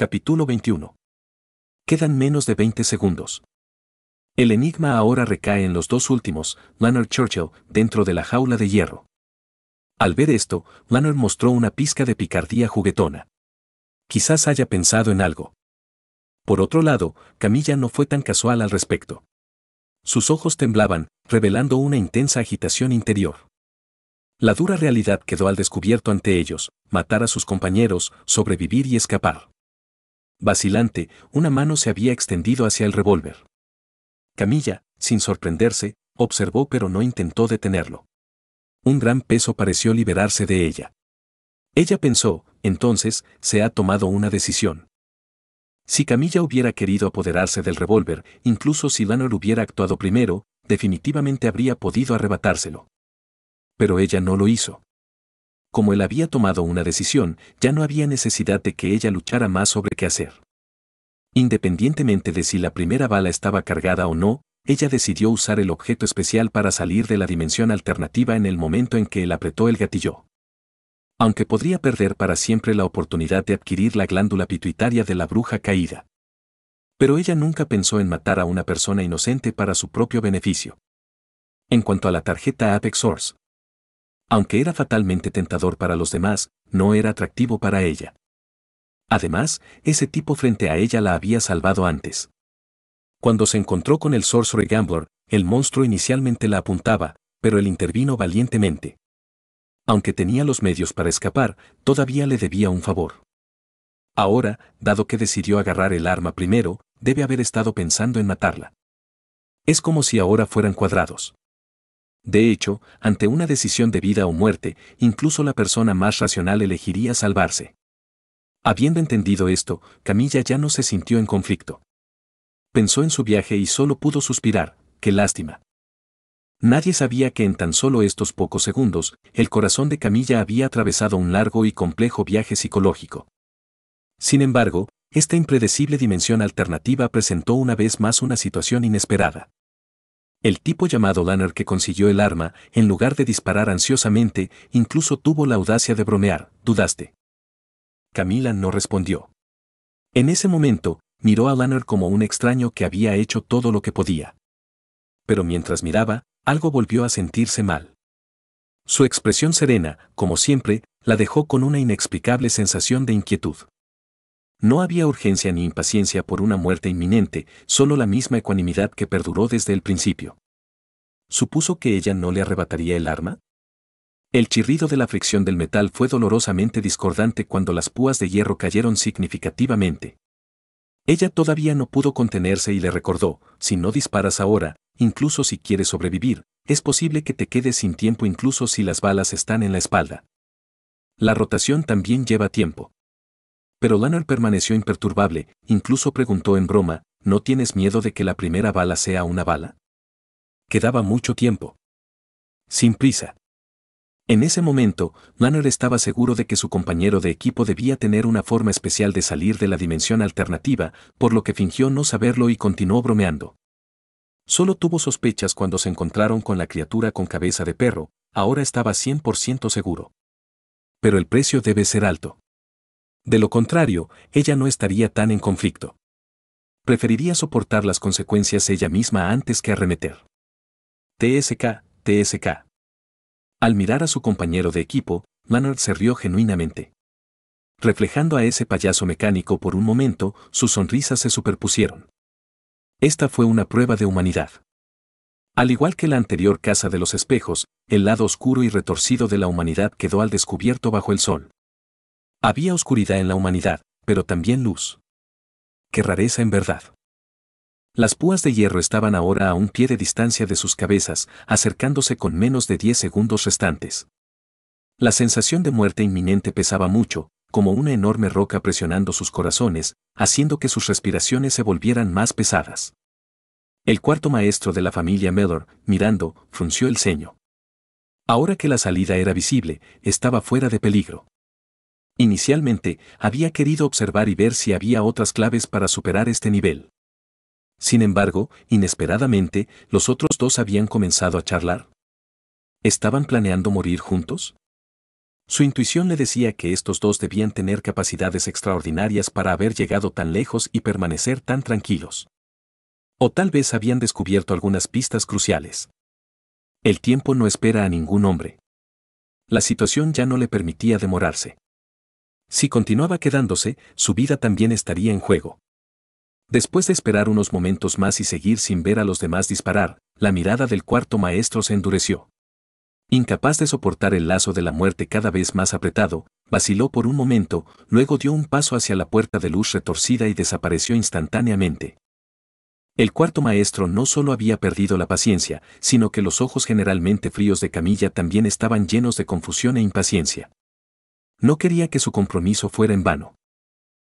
Capítulo 21. Quedan menos de 20 segundos. El enigma ahora recae en los dos últimos, Leonard Churchill, dentro de la jaula de hierro. Al ver esto, Leonard mostró una pizca de picardía juguetona. Quizás haya pensado en algo. Por otro lado, Camilla no fue tan casual al respecto. Sus ojos temblaban, revelando una intensa agitación interior. La dura realidad quedó al descubierto ante ellos, matar a sus compañeros, sobrevivir y escapar. Vacilante, una mano se había extendido hacia el revólver. Camilla, sin sorprenderse, observó pero no intentó detenerlo. Un gran peso pareció liberarse de ella. Ella pensó, entonces, se ha tomado una decisión. Si Camilla hubiera querido apoderarse del revólver, incluso si Lanor hubiera actuado primero, definitivamente habría podido arrebatárselo. Pero ella no lo hizo como él había tomado una decisión, ya no había necesidad de que ella luchara más sobre qué hacer. Independientemente de si la primera bala estaba cargada o no, ella decidió usar el objeto especial para salir de la dimensión alternativa en el momento en que él apretó el gatillo. Aunque podría perder para siempre la oportunidad de adquirir la glándula pituitaria de la bruja caída. Pero ella nunca pensó en matar a una persona inocente para su propio beneficio. En cuanto a la tarjeta Apex Source, aunque era fatalmente tentador para los demás, no era atractivo para ella. Además, ese tipo frente a ella la había salvado antes. Cuando se encontró con el Sorcery Gambler, el monstruo inicialmente la apuntaba, pero él intervino valientemente. Aunque tenía los medios para escapar, todavía le debía un favor. Ahora, dado que decidió agarrar el arma primero, debe haber estado pensando en matarla. Es como si ahora fueran cuadrados. De hecho, ante una decisión de vida o muerte, incluso la persona más racional elegiría salvarse. Habiendo entendido esto, Camilla ya no se sintió en conflicto. Pensó en su viaje y solo pudo suspirar, qué lástima. Nadie sabía que en tan solo estos pocos segundos, el corazón de Camilla había atravesado un largo y complejo viaje psicológico. Sin embargo, esta impredecible dimensión alternativa presentó una vez más una situación inesperada. El tipo llamado Lanner que consiguió el arma, en lugar de disparar ansiosamente, incluso tuvo la audacia de bromear, dudaste. Camila no respondió. En ese momento, miró a Lanner como un extraño que había hecho todo lo que podía. Pero mientras miraba, algo volvió a sentirse mal. Su expresión serena, como siempre, la dejó con una inexplicable sensación de inquietud. No había urgencia ni impaciencia por una muerte inminente, solo la misma ecuanimidad que perduró desde el principio. ¿Supuso que ella no le arrebataría el arma? El chirrido de la fricción del metal fue dolorosamente discordante cuando las púas de hierro cayeron significativamente. Ella todavía no pudo contenerse y le recordó, si no disparas ahora, incluso si quieres sobrevivir, es posible que te quedes sin tiempo incluso si las balas están en la espalda. La rotación también lleva tiempo. Pero Lanner permaneció imperturbable, incluso preguntó en broma, ¿no tienes miedo de que la primera bala sea una bala? Quedaba mucho tiempo. Sin prisa. En ese momento, Lanner estaba seguro de que su compañero de equipo debía tener una forma especial de salir de la dimensión alternativa, por lo que fingió no saberlo y continuó bromeando. Solo tuvo sospechas cuando se encontraron con la criatura con cabeza de perro, ahora estaba 100% seguro. Pero el precio debe ser alto. De lo contrario, ella no estaría tan en conflicto. Preferiría soportar las consecuencias ella misma antes que arremeter. TSK, TSK. Al mirar a su compañero de equipo, Leonard se rió genuinamente. Reflejando a ese payaso mecánico por un momento, sus sonrisas se superpusieron. Esta fue una prueba de humanidad. Al igual que la anterior Casa de los Espejos, el lado oscuro y retorcido de la humanidad quedó al descubierto bajo el sol. Había oscuridad en la humanidad, pero también luz. ¡Qué rareza en verdad! Las púas de hierro estaban ahora a un pie de distancia de sus cabezas, acercándose con menos de diez segundos restantes. La sensación de muerte inminente pesaba mucho, como una enorme roca presionando sus corazones, haciendo que sus respiraciones se volvieran más pesadas. El cuarto maestro de la familia Mellor, mirando, frunció el ceño. Ahora que la salida era visible, estaba fuera de peligro. Inicialmente, había querido observar y ver si había otras claves para superar este nivel. Sin embargo, inesperadamente, los otros dos habían comenzado a charlar. ¿Estaban planeando morir juntos? Su intuición le decía que estos dos debían tener capacidades extraordinarias para haber llegado tan lejos y permanecer tan tranquilos. O tal vez habían descubierto algunas pistas cruciales. El tiempo no espera a ningún hombre. La situación ya no le permitía demorarse. Si continuaba quedándose, su vida también estaría en juego. Después de esperar unos momentos más y seguir sin ver a los demás disparar, la mirada del cuarto maestro se endureció. Incapaz de soportar el lazo de la muerte cada vez más apretado, vaciló por un momento, luego dio un paso hacia la puerta de luz retorcida y desapareció instantáneamente. El cuarto maestro no solo había perdido la paciencia, sino que los ojos generalmente fríos de Camilla también estaban llenos de confusión e impaciencia. No quería que su compromiso fuera en vano.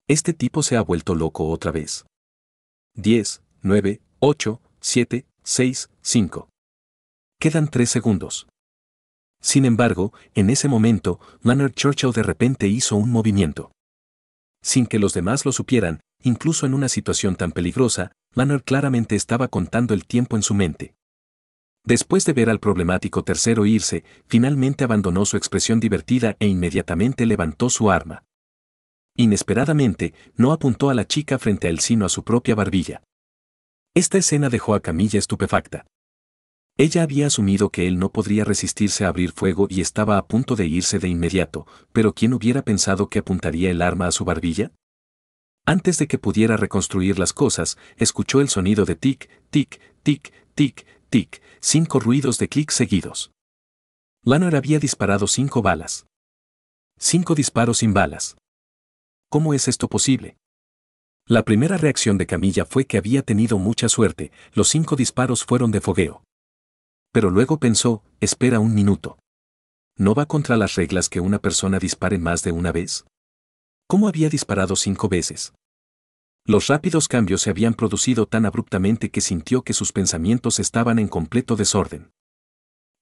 Este tipo se ha vuelto loco otra vez. 10, 9, 8, 7, 6, 5. Quedan tres segundos. Sin embargo, en ese momento, Leonard Churchill de repente hizo un movimiento. Sin que los demás lo supieran, incluso en una situación tan peligrosa, Leonard claramente estaba contando el tiempo en su mente. Después de ver al problemático tercero irse, finalmente abandonó su expresión divertida e inmediatamente levantó su arma. Inesperadamente, no apuntó a la chica frente a él sino a su propia barbilla. Esta escena dejó a Camilla estupefacta. Ella había asumido que él no podría resistirse a abrir fuego y estaba a punto de irse de inmediato, pero ¿quién hubiera pensado que apuntaría el arma a su barbilla? Antes de que pudiera reconstruir las cosas, escuchó el sonido de tic, tic, tic, tic, tic, cinco ruidos de clic seguidos. Lanner había disparado cinco balas. Cinco disparos sin balas. ¿Cómo es esto posible? La primera reacción de Camilla fue que había tenido mucha suerte, los cinco disparos fueron de fogueo. Pero luego pensó, espera un minuto. ¿No va contra las reglas que una persona dispare más de una vez? ¿Cómo había disparado cinco veces? Los rápidos cambios se habían producido tan abruptamente que sintió que sus pensamientos estaban en completo desorden.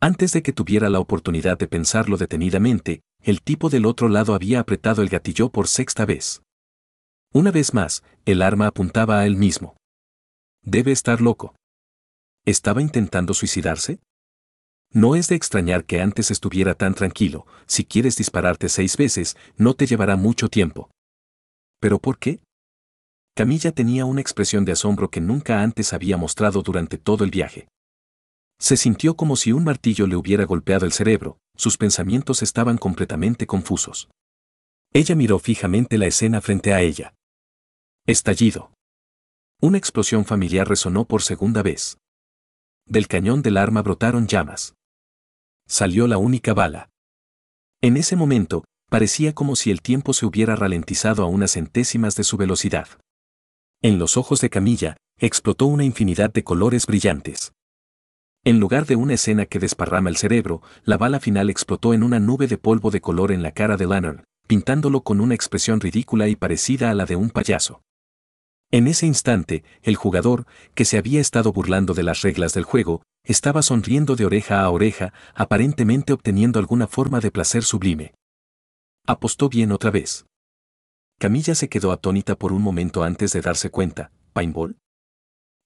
Antes de que tuviera la oportunidad de pensarlo detenidamente, el tipo del otro lado había apretado el gatillo por sexta vez. Una vez más, el arma apuntaba a él mismo. Debe estar loco. ¿Estaba intentando suicidarse? No es de extrañar que antes estuviera tan tranquilo, si quieres dispararte seis veces, no te llevará mucho tiempo. ¿Pero por qué? Camilla tenía una expresión de asombro que nunca antes había mostrado durante todo el viaje. Se sintió como si un martillo le hubiera golpeado el cerebro, sus pensamientos estaban completamente confusos. Ella miró fijamente la escena frente a ella. Estallido. Una explosión familiar resonó por segunda vez. Del cañón del arma brotaron llamas. Salió la única bala. En ese momento, parecía como si el tiempo se hubiera ralentizado a unas centésimas de su velocidad. En los ojos de Camilla, explotó una infinidad de colores brillantes. En lugar de una escena que desparrama el cerebro, la bala final explotó en una nube de polvo de color en la cara de Lanner, pintándolo con una expresión ridícula y parecida a la de un payaso. En ese instante, el jugador, que se había estado burlando de las reglas del juego, estaba sonriendo de oreja a oreja, aparentemente obteniendo alguna forma de placer sublime. Apostó bien otra vez. Camilla se quedó atónita por un momento antes de darse cuenta, ¿paintball?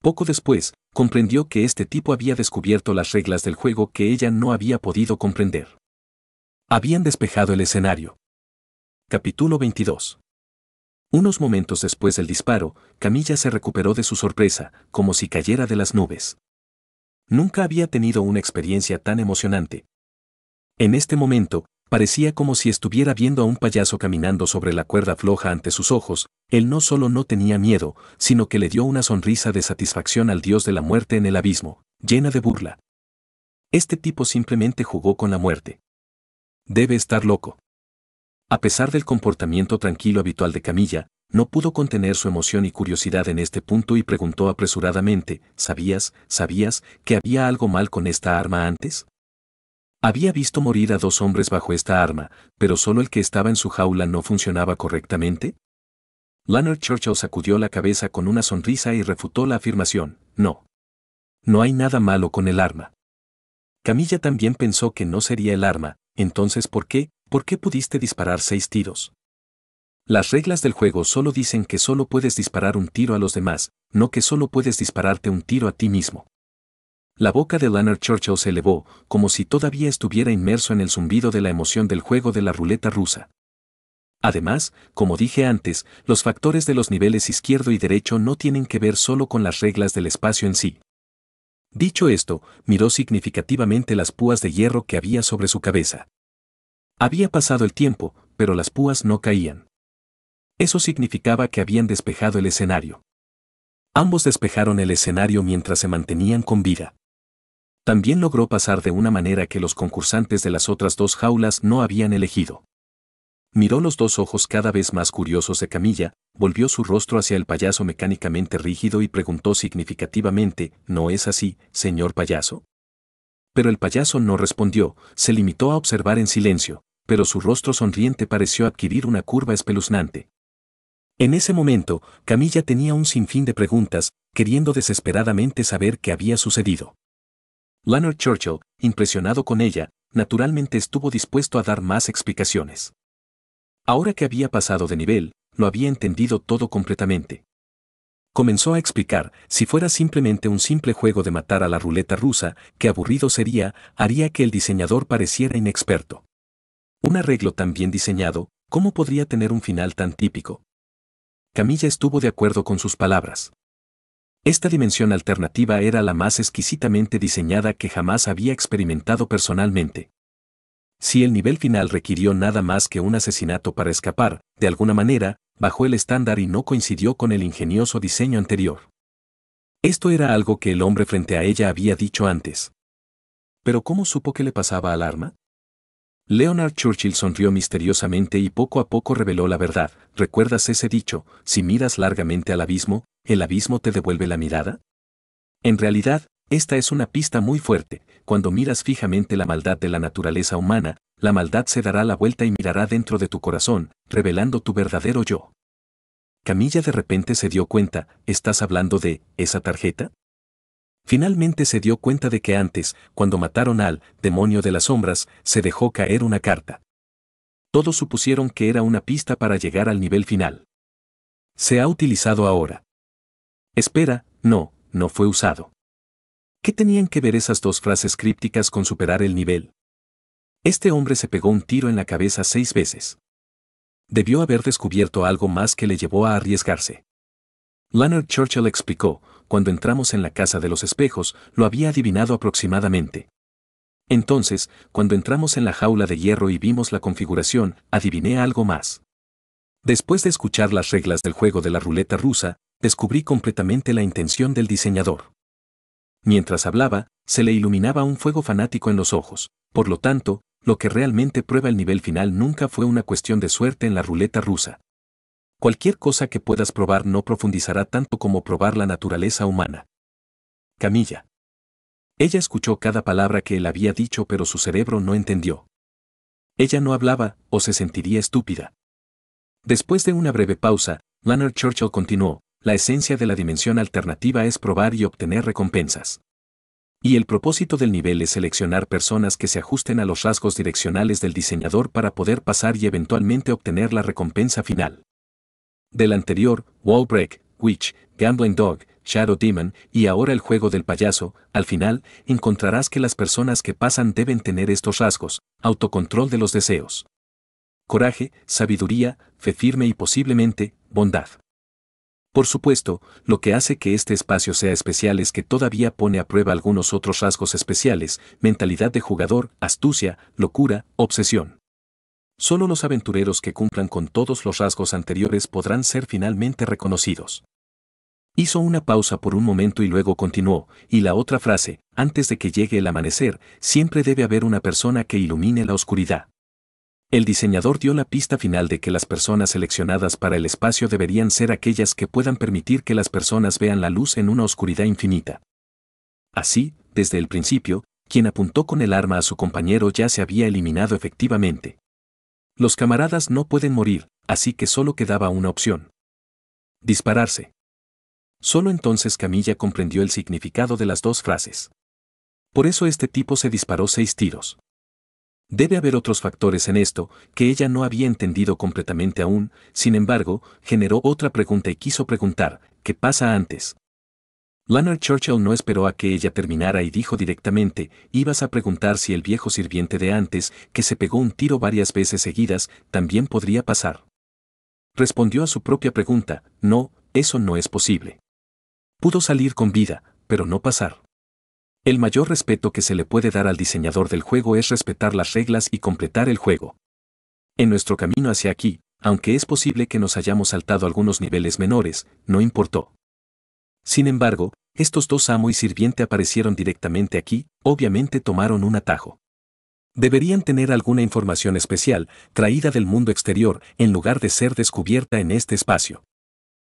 Poco después, comprendió que este tipo había descubierto las reglas del juego que ella no había podido comprender. Habían despejado el escenario. Capítulo 22. Unos momentos después del disparo, Camilla se recuperó de su sorpresa, como si cayera de las nubes. Nunca había tenido una experiencia tan emocionante. En este momento, Parecía como si estuviera viendo a un payaso caminando sobre la cuerda floja ante sus ojos, él no solo no tenía miedo, sino que le dio una sonrisa de satisfacción al dios de la muerte en el abismo, llena de burla. Este tipo simplemente jugó con la muerte. Debe estar loco. A pesar del comportamiento tranquilo habitual de Camilla, no pudo contener su emoción y curiosidad en este punto y preguntó apresuradamente, ¿sabías, sabías, que había algo mal con esta arma antes? Había visto morir a dos hombres bajo esta arma, pero solo el que estaba en su jaula no funcionaba correctamente. Leonard Churchill sacudió la cabeza con una sonrisa y refutó la afirmación, no. No hay nada malo con el arma. Camilla también pensó que no sería el arma, entonces ¿por qué? ¿Por qué pudiste disparar seis tiros? Las reglas del juego solo dicen que solo puedes disparar un tiro a los demás, no que solo puedes dispararte un tiro a ti mismo. La boca de Leonard Churchill se elevó, como si todavía estuviera inmerso en el zumbido de la emoción del juego de la ruleta rusa. Además, como dije antes, los factores de los niveles izquierdo y derecho no tienen que ver solo con las reglas del espacio en sí. Dicho esto, miró significativamente las púas de hierro que había sobre su cabeza. Había pasado el tiempo, pero las púas no caían. Eso significaba que habían despejado el escenario. Ambos despejaron el escenario mientras se mantenían con vida. También logró pasar de una manera que los concursantes de las otras dos jaulas no habían elegido. Miró los dos ojos cada vez más curiosos de Camilla, volvió su rostro hacia el payaso mecánicamente rígido y preguntó significativamente, ¿No es así, señor payaso? Pero el payaso no respondió, se limitó a observar en silencio, pero su rostro sonriente pareció adquirir una curva espeluznante. En ese momento, Camilla tenía un sinfín de preguntas, queriendo desesperadamente saber qué había sucedido. Leonard Churchill, impresionado con ella, naturalmente estuvo dispuesto a dar más explicaciones. Ahora que había pasado de nivel, lo había entendido todo completamente. Comenzó a explicar, si fuera simplemente un simple juego de matar a la ruleta rusa, qué aburrido sería, haría que el diseñador pareciera inexperto. Un arreglo tan bien diseñado, ¿cómo podría tener un final tan típico? Camilla estuvo de acuerdo con sus palabras. Esta dimensión alternativa era la más exquisitamente diseñada que jamás había experimentado personalmente. Si el nivel final requirió nada más que un asesinato para escapar, de alguna manera, bajó el estándar y no coincidió con el ingenioso diseño anterior. Esto era algo que el hombre frente a ella había dicho antes. Pero ¿cómo supo que le pasaba al arma? Leonard Churchill sonrió misteriosamente y poco a poco reveló la verdad. ¿Recuerdas ese dicho? Si miras largamente al abismo, ¿El abismo te devuelve la mirada? En realidad, esta es una pista muy fuerte. Cuando miras fijamente la maldad de la naturaleza humana, la maldad se dará la vuelta y mirará dentro de tu corazón, revelando tu verdadero yo. Camilla de repente se dio cuenta, ¿estás hablando de esa tarjeta? Finalmente se dio cuenta de que antes, cuando mataron al demonio de las sombras, se dejó caer una carta. Todos supusieron que era una pista para llegar al nivel final. Se ha utilizado ahora. Espera, no, no fue usado. ¿Qué tenían que ver esas dos frases crípticas con superar el nivel? Este hombre se pegó un tiro en la cabeza seis veces. Debió haber descubierto algo más que le llevó a arriesgarse. Leonard Churchill explicó, cuando entramos en la casa de los espejos, lo había adivinado aproximadamente. Entonces, cuando entramos en la jaula de hierro y vimos la configuración, adiviné algo más. Después de escuchar las reglas del juego de la ruleta rusa, descubrí completamente la intención del diseñador. Mientras hablaba, se le iluminaba un fuego fanático en los ojos, por lo tanto, lo que realmente prueba el nivel final nunca fue una cuestión de suerte en la ruleta rusa. Cualquier cosa que puedas probar no profundizará tanto como probar la naturaleza humana. Camilla. Ella escuchó cada palabra que él había dicho pero su cerebro no entendió. Ella no hablaba, o se sentiría estúpida. Después de una breve pausa, Leonard Churchill continuó, la esencia de la dimensión alternativa es probar y obtener recompensas. Y el propósito del nivel es seleccionar personas que se ajusten a los rasgos direccionales del diseñador para poder pasar y eventualmente obtener la recompensa final. Del anterior, Wallbreak, Witch, Gambling Dog, Shadow Demon y ahora el juego del payaso, al final, encontrarás que las personas que pasan deben tener estos rasgos, autocontrol de los deseos. Coraje, sabiduría, fe firme y posiblemente, bondad. Por supuesto, lo que hace que este espacio sea especial es que todavía pone a prueba algunos otros rasgos especiales, mentalidad de jugador, astucia, locura, obsesión. Solo los aventureros que cumplan con todos los rasgos anteriores podrán ser finalmente reconocidos. Hizo una pausa por un momento y luego continuó, y la otra frase, antes de que llegue el amanecer, siempre debe haber una persona que ilumine la oscuridad. El diseñador dio la pista final de que las personas seleccionadas para el espacio deberían ser aquellas que puedan permitir que las personas vean la luz en una oscuridad infinita. Así, desde el principio, quien apuntó con el arma a su compañero ya se había eliminado efectivamente. Los camaradas no pueden morir, así que solo quedaba una opción. Dispararse. Solo entonces Camilla comprendió el significado de las dos frases. Por eso este tipo se disparó seis tiros. Debe haber otros factores en esto, que ella no había entendido completamente aún, sin embargo, generó otra pregunta y quiso preguntar, ¿qué pasa antes? Leonard Churchill no esperó a que ella terminara y dijo directamente, ibas a preguntar si el viejo sirviente de antes, que se pegó un tiro varias veces seguidas, también podría pasar. Respondió a su propia pregunta, no, eso no es posible. Pudo salir con vida, pero no pasar. El mayor respeto que se le puede dar al diseñador del juego es respetar las reglas y completar el juego. En nuestro camino hacia aquí, aunque es posible que nos hayamos saltado algunos niveles menores, no importó. Sin embargo, estos dos amo y sirviente aparecieron directamente aquí, obviamente tomaron un atajo. Deberían tener alguna información especial, traída del mundo exterior, en lugar de ser descubierta en este espacio.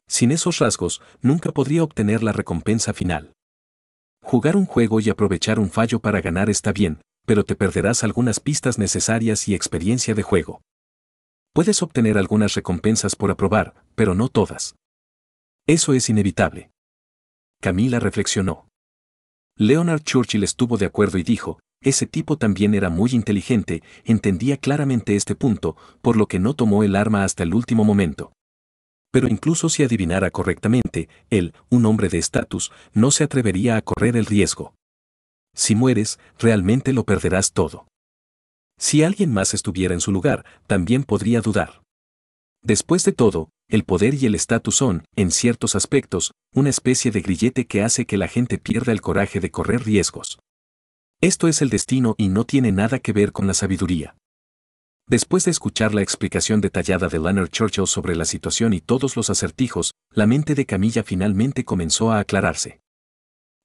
Sin esos rasgos, nunca podría obtener la recompensa final. Jugar un juego y aprovechar un fallo para ganar está bien, pero te perderás algunas pistas necesarias y experiencia de juego. Puedes obtener algunas recompensas por aprobar, pero no todas. Eso es inevitable. Camila reflexionó. Leonard Churchill estuvo de acuerdo y dijo, ese tipo también era muy inteligente, entendía claramente este punto, por lo que no tomó el arma hasta el último momento pero incluso si adivinara correctamente, él, un hombre de estatus, no se atrevería a correr el riesgo. Si mueres, realmente lo perderás todo. Si alguien más estuviera en su lugar, también podría dudar. Después de todo, el poder y el estatus son, en ciertos aspectos, una especie de grillete que hace que la gente pierda el coraje de correr riesgos. Esto es el destino y no tiene nada que ver con la sabiduría. Después de escuchar la explicación detallada de Leonard Churchill sobre la situación y todos los acertijos, la mente de Camilla finalmente comenzó a aclararse.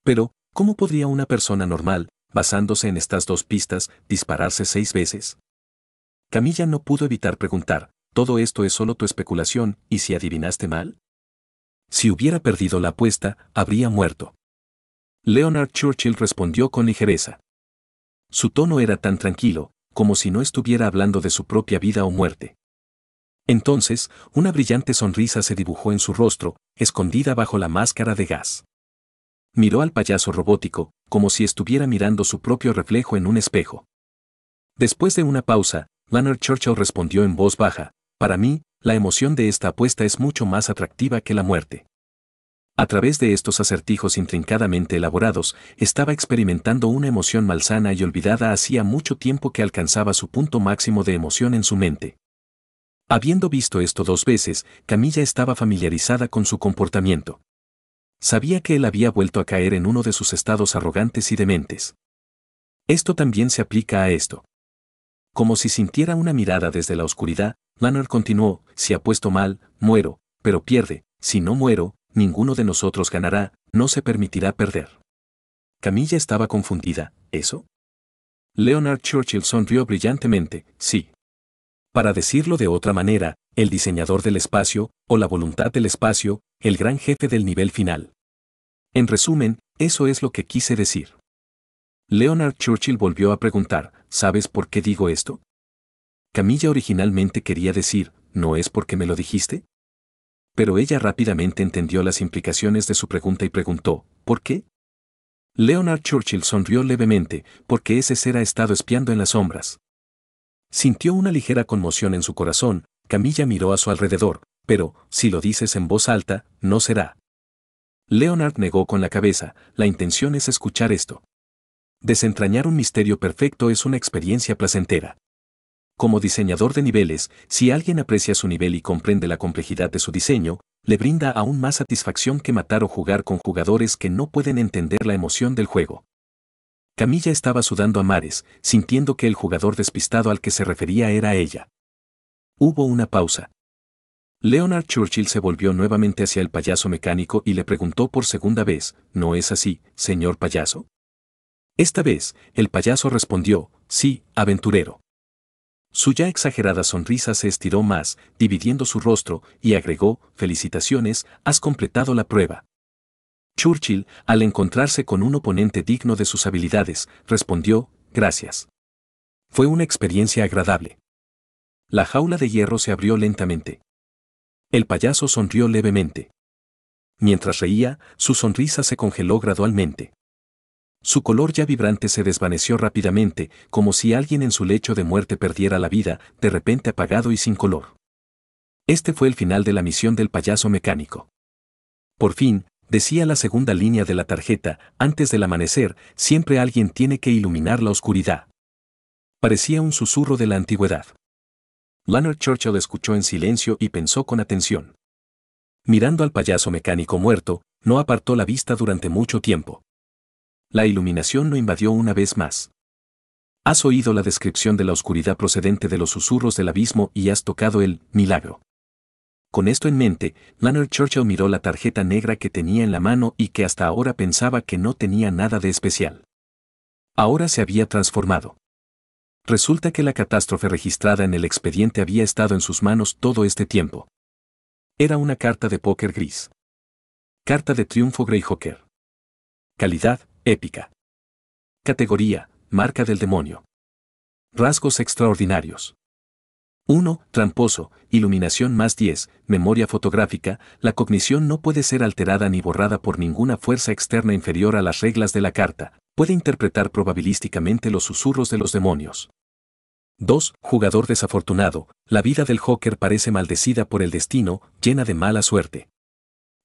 Pero, ¿cómo podría una persona normal, basándose en estas dos pistas, dispararse seis veces? Camilla no pudo evitar preguntar, ¿todo esto es solo tu especulación y si adivinaste mal? Si hubiera perdido la apuesta, habría muerto. Leonard Churchill respondió con ligereza. Su tono era tan tranquilo, como si no estuviera hablando de su propia vida o muerte. Entonces, una brillante sonrisa se dibujó en su rostro, escondida bajo la máscara de gas. Miró al payaso robótico, como si estuviera mirando su propio reflejo en un espejo. Después de una pausa, Leonard Churchill respondió en voz baja, Para mí, la emoción de esta apuesta es mucho más atractiva que la muerte. A través de estos acertijos intrincadamente elaborados, estaba experimentando una emoción malsana y olvidada hacía mucho tiempo que alcanzaba su punto máximo de emoción en su mente. Habiendo visto esto dos veces, Camilla estaba familiarizada con su comportamiento. Sabía que él había vuelto a caer en uno de sus estados arrogantes y dementes. Esto también se aplica a esto. Como si sintiera una mirada desde la oscuridad, Lanner continuó, si apuesto mal, muero, pero pierde, si no muero, ninguno de nosotros ganará, no se permitirá perder. Camilla estaba confundida, ¿eso? Leonard Churchill sonrió brillantemente, sí. Para decirlo de otra manera, el diseñador del espacio, o la voluntad del espacio, el gran jefe del nivel final. En resumen, eso es lo que quise decir. Leonard Churchill volvió a preguntar, ¿sabes por qué digo esto? Camilla originalmente quería decir, ¿no es porque me lo dijiste? Pero ella rápidamente entendió las implicaciones de su pregunta y preguntó, ¿por qué? Leonard Churchill sonrió levemente, porque ese ser ha estado espiando en las sombras. Sintió una ligera conmoción en su corazón, Camilla miró a su alrededor, pero, si lo dices en voz alta, no será. Leonard negó con la cabeza, la intención es escuchar esto. Desentrañar un misterio perfecto es una experiencia placentera. Como diseñador de niveles, si alguien aprecia su nivel y comprende la complejidad de su diseño, le brinda aún más satisfacción que matar o jugar con jugadores que no pueden entender la emoción del juego. Camilla estaba sudando a mares, sintiendo que el jugador despistado al que se refería era ella. Hubo una pausa. Leonard Churchill se volvió nuevamente hacia el payaso mecánico y le preguntó por segunda vez, ¿no es así, señor payaso? Esta vez, el payaso respondió, sí, aventurero. Su ya exagerada sonrisa se estiró más, dividiendo su rostro, y agregó, felicitaciones, has completado la prueba. Churchill, al encontrarse con un oponente digno de sus habilidades, respondió, gracias. Fue una experiencia agradable. La jaula de hierro se abrió lentamente. El payaso sonrió levemente. Mientras reía, su sonrisa se congeló gradualmente. Su color ya vibrante se desvaneció rápidamente, como si alguien en su lecho de muerte perdiera la vida, de repente apagado y sin color. Este fue el final de la misión del payaso mecánico. Por fin, decía la segunda línea de la tarjeta, antes del amanecer, siempre alguien tiene que iluminar la oscuridad. Parecía un susurro de la antigüedad. Leonard Churchill escuchó en silencio y pensó con atención. Mirando al payaso mecánico muerto, no apartó la vista durante mucho tiempo la iluminación lo invadió una vez más. Has oído la descripción de la oscuridad procedente de los susurros del abismo y has tocado el milagro. Con esto en mente, Leonard Churchill miró la tarjeta negra que tenía en la mano y que hasta ahora pensaba que no tenía nada de especial. Ahora se había transformado. Resulta que la catástrofe registrada en el expediente había estado en sus manos todo este tiempo. Era una carta de póker gris. Carta de triunfo Greyhawker. Calidad, Épica. Categoría, marca del demonio. Rasgos extraordinarios. 1. Tramposo, iluminación más 10, memoria fotográfica, la cognición no puede ser alterada ni borrada por ninguna fuerza externa inferior a las reglas de la carta, puede interpretar probabilísticamente los susurros de los demonios. 2. Jugador desafortunado, la vida del Joker parece maldecida por el destino, llena de mala suerte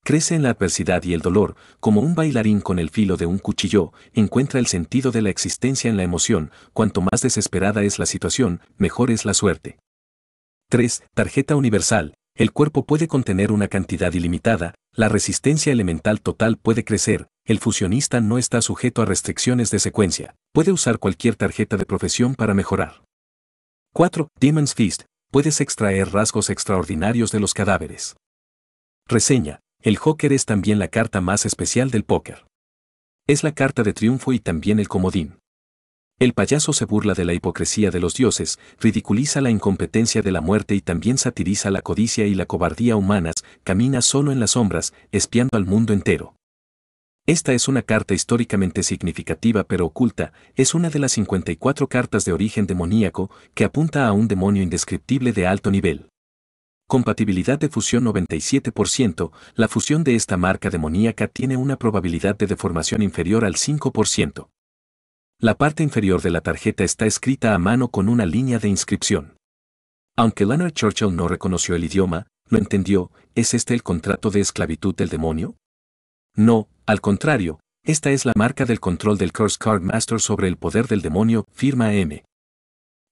crece en la adversidad y el dolor, como un bailarín con el filo de un cuchillo, encuentra el sentido de la existencia en la emoción, cuanto más desesperada es la situación, mejor es la suerte. 3. Tarjeta universal. El cuerpo puede contener una cantidad ilimitada, la resistencia elemental total puede crecer, el fusionista no está sujeto a restricciones de secuencia, puede usar cualquier tarjeta de profesión para mejorar. 4. Demon's fist Puedes extraer rasgos extraordinarios de los cadáveres. Reseña. El Joker es también la carta más especial del póker. Es la carta de triunfo y también el comodín. El payaso se burla de la hipocresía de los dioses, ridiculiza la incompetencia de la muerte y también satiriza la codicia y la cobardía humanas, camina solo en las sombras, espiando al mundo entero. Esta es una carta históricamente significativa pero oculta, es una de las 54 cartas de origen demoníaco que apunta a un demonio indescriptible de alto nivel. Compatibilidad de fusión 97%, la fusión de esta marca demoníaca tiene una probabilidad de deformación inferior al 5%. La parte inferior de la tarjeta está escrita a mano con una línea de inscripción. Aunque Leonard Churchill no reconoció el idioma, lo entendió, ¿es este el contrato de esclavitud del demonio? No, al contrario, esta es la marca del control del Curse Card Master sobre el poder del demonio, firma M.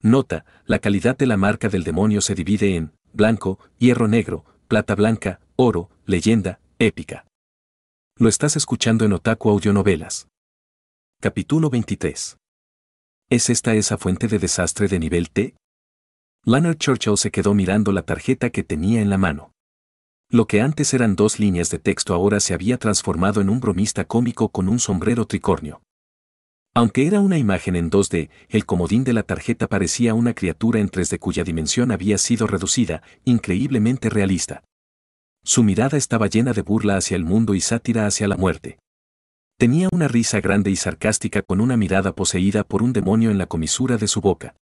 Nota, la calidad de la marca del demonio se divide en blanco, hierro negro, plata blanca, oro, leyenda, épica. Lo estás escuchando en Otaku Audionovelas. Capítulo 23. ¿Es esta esa fuente de desastre de nivel T? Leonard Churchill se quedó mirando la tarjeta que tenía en la mano. Lo que antes eran dos líneas de texto ahora se había transformado en un bromista cómico con un sombrero tricornio. Aunque era una imagen en 2D, el comodín de la tarjeta parecía una criatura en 3D cuya dimensión había sido reducida, increíblemente realista. Su mirada estaba llena de burla hacia el mundo y sátira hacia la muerte. Tenía una risa grande y sarcástica con una mirada poseída por un demonio en la comisura de su boca.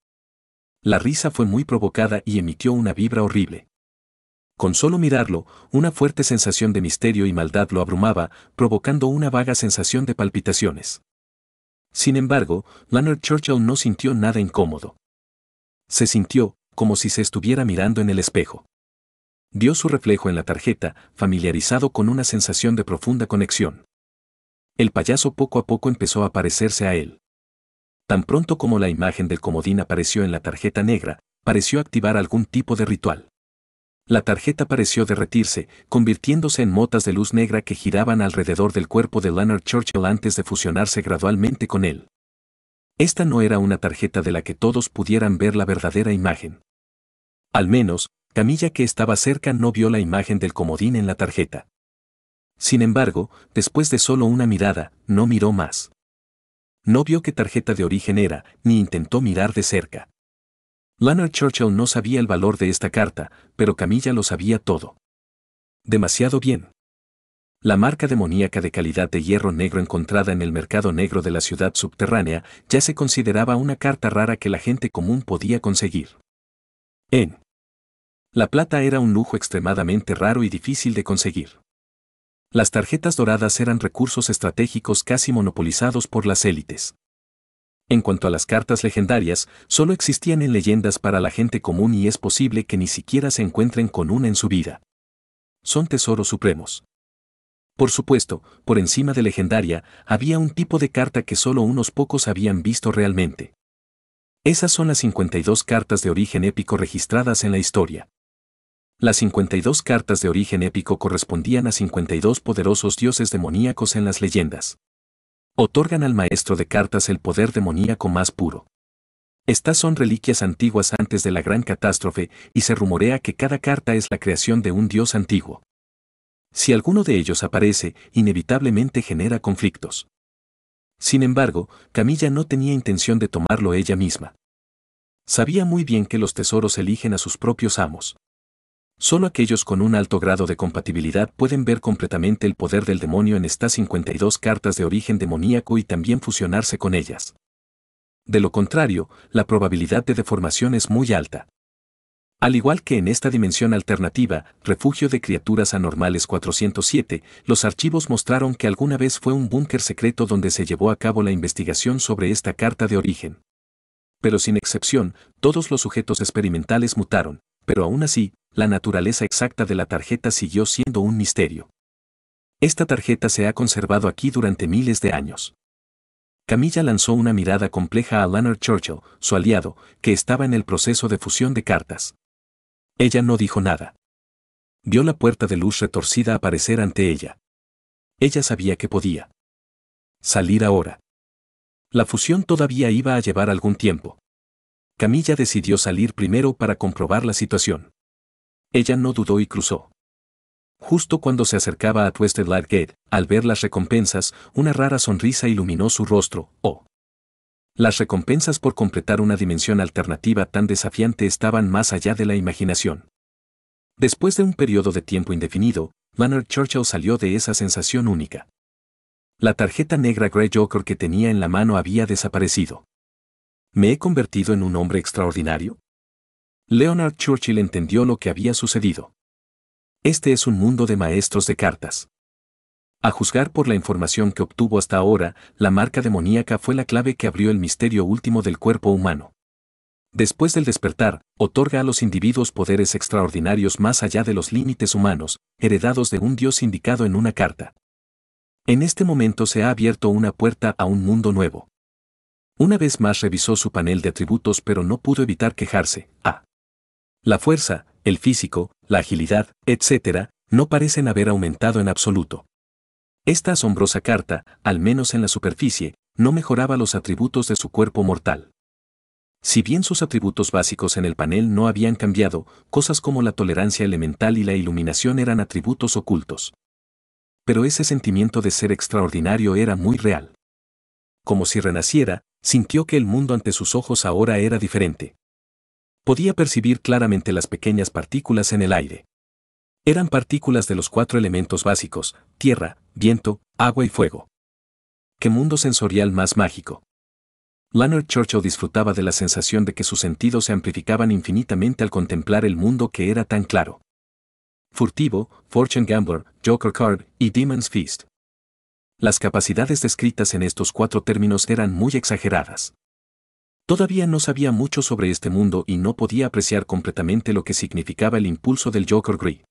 La risa fue muy provocada y emitió una vibra horrible. Con solo mirarlo, una fuerte sensación de misterio y maldad lo abrumaba, provocando una vaga sensación de palpitaciones. Sin embargo, Leonard Churchill no sintió nada incómodo. Se sintió como si se estuviera mirando en el espejo. Vio su reflejo en la tarjeta, familiarizado con una sensación de profunda conexión. El payaso poco a poco empezó a parecerse a él. Tan pronto como la imagen del comodín apareció en la tarjeta negra, pareció activar algún tipo de ritual. La tarjeta pareció derretirse, convirtiéndose en motas de luz negra que giraban alrededor del cuerpo de Leonard Churchill antes de fusionarse gradualmente con él. Esta no era una tarjeta de la que todos pudieran ver la verdadera imagen. Al menos, Camilla que estaba cerca no vio la imagen del comodín en la tarjeta. Sin embargo, después de solo una mirada, no miró más. No vio qué tarjeta de origen era, ni intentó mirar de cerca. Leonard Churchill no sabía el valor de esta carta, pero Camilla lo sabía todo. Demasiado bien. La marca demoníaca de calidad de hierro negro encontrada en el mercado negro de la ciudad subterránea ya se consideraba una carta rara que la gente común podía conseguir. En La plata era un lujo extremadamente raro y difícil de conseguir. Las tarjetas doradas eran recursos estratégicos casi monopolizados por las élites. En cuanto a las cartas legendarias, solo existían en leyendas para la gente común y es posible que ni siquiera se encuentren con una en su vida. Son tesoros supremos. Por supuesto, por encima de legendaria, había un tipo de carta que solo unos pocos habían visto realmente. Esas son las 52 cartas de origen épico registradas en la historia. Las 52 cartas de origen épico correspondían a 52 poderosos dioses demoníacos en las leyendas otorgan al maestro de cartas el poder demoníaco más puro. Estas son reliquias antiguas antes de la gran catástrofe y se rumorea que cada carta es la creación de un dios antiguo. Si alguno de ellos aparece, inevitablemente genera conflictos. Sin embargo, Camilla no tenía intención de tomarlo ella misma. Sabía muy bien que los tesoros eligen a sus propios amos. Solo aquellos con un alto grado de compatibilidad pueden ver completamente el poder del demonio en estas 52 cartas de origen demoníaco y también fusionarse con ellas. De lo contrario, la probabilidad de deformación es muy alta. Al igual que en esta dimensión alternativa, Refugio de Criaturas Anormales 407, los archivos mostraron que alguna vez fue un búnker secreto donde se llevó a cabo la investigación sobre esta carta de origen. Pero sin excepción, todos los sujetos experimentales mutaron, pero aún así, la naturaleza exacta de la tarjeta siguió siendo un misterio. Esta tarjeta se ha conservado aquí durante miles de años. Camilla lanzó una mirada compleja a Leonard Churchill, su aliado, que estaba en el proceso de fusión de cartas. Ella no dijo nada. Vio la puerta de luz retorcida aparecer ante ella. Ella sabía que podía. Salir ahora. La fusión todavía iba a llevar algún tiempo. Camilla decidió salir primero para comprobar la situación. Ella no dudó y cruzó. Justo cuando se acercaba a Twisted Light Gate, al ver las recompensas, una rara sonrisa iluminó su rostro. Oh. Las recompensas por completar una dimensión alternativa tan desafiante estaban más allá de la imaginación. Después de un periodo de tiempo indefinido, Leonard Churchill salió de esa sensación única. La tarjeta negra Grey Joker que tenía en la mano había desaparecido. ¿Me he convertido en un hombre extraordinario? Leonard Churchill entendió lo que había sucedido. Este es un mundo de maestros de cartas. A juzgar por la información que obtuvo hasta ahora, la marca demoníaca fue la clave que abrió el misterio último del cuerpo humano. Después del despertar, otorga a los individuos poderes extraordinarios más allá de los límites humanos, heredados de un dios indicado en una carta. En este momento se ha abierto una puerta a un mundo nuevo. Una vez más revisó su panel de atributos pero no pudo evitar quejarse. Ah. La fuerza, el físico, la agilidad, etc., no parecen haber aumentado en absoluto. Esta asombrosa carta, al menos en la superficie, no mejoraba los atributos de su cuerpo mortal. Si bien sus atributos básicos en el panel no habían cambiado, cosas como la tolerancia elemental y la iluminación eran atributos ocultos. Pero ese sentimiento de ser extraordinario era muy real como si renaciera, sintió que el mundo ante sus ojos ahora era diferente. Podía percibir claramente las pequeñas partículas en el aire. Eran partículas de los cuatro elementos básicos, tierra, viento, agua y fuego. ¡Qué mundo sensorial más mágico! Leonard Churchill disfrutaba de la sensación de que sus sentidos se amplificaban infinitamente al contemplar el mundo que era tan claro. Furtivo, Fortune Gambler, Joker Card y Demon's Feast las capacidades descritas en estos cuatro términos eran muy exageradas. Todavía no sabía mucho sobre este mundo y no podía apreciar completamente lo que significaba el impulso del Joker Gris.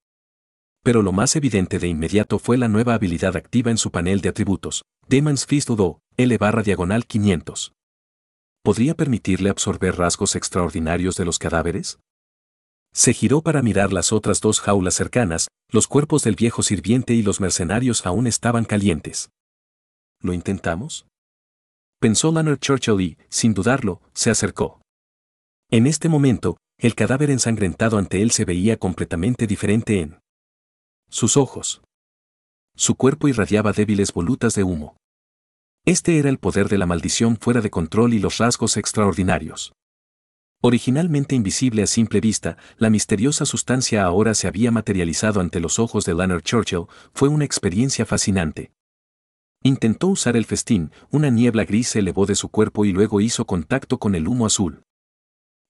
Pero lo más evidente de inmediato fue la nueva habilidad activa en su panel de atributos, Demon's Fist Odo, L barra diagonal 500. ¿Podría permitirle absorber rasgos extraordinarios de los cadáveres? Se giró para mirar las otras dos jaulas cercanas, los cuerpos del viejo sirviente y los mercenarios aún estaban calientes. ¿lo intentamos? Pensó Leonard Churchill y, sin dudarlo, se acercó. En este momento, el cadáver ensangrentado ante él se veía completamente diferente en sus ojos. Su cuerpo irradiaba débiles volutas de humo. Este era el poder de la maldición fuera de control y los rasgos extraordinarios. Originalmente invisible a simple vista, la misteriosa sustancia ahora se había materializado ante los ojos de Leonard Churchill, fue una experiencia fascinante. Intentó usar el festín, una niebla gris se elevó de su cuerpo y luego hizo contacto con el humo azul.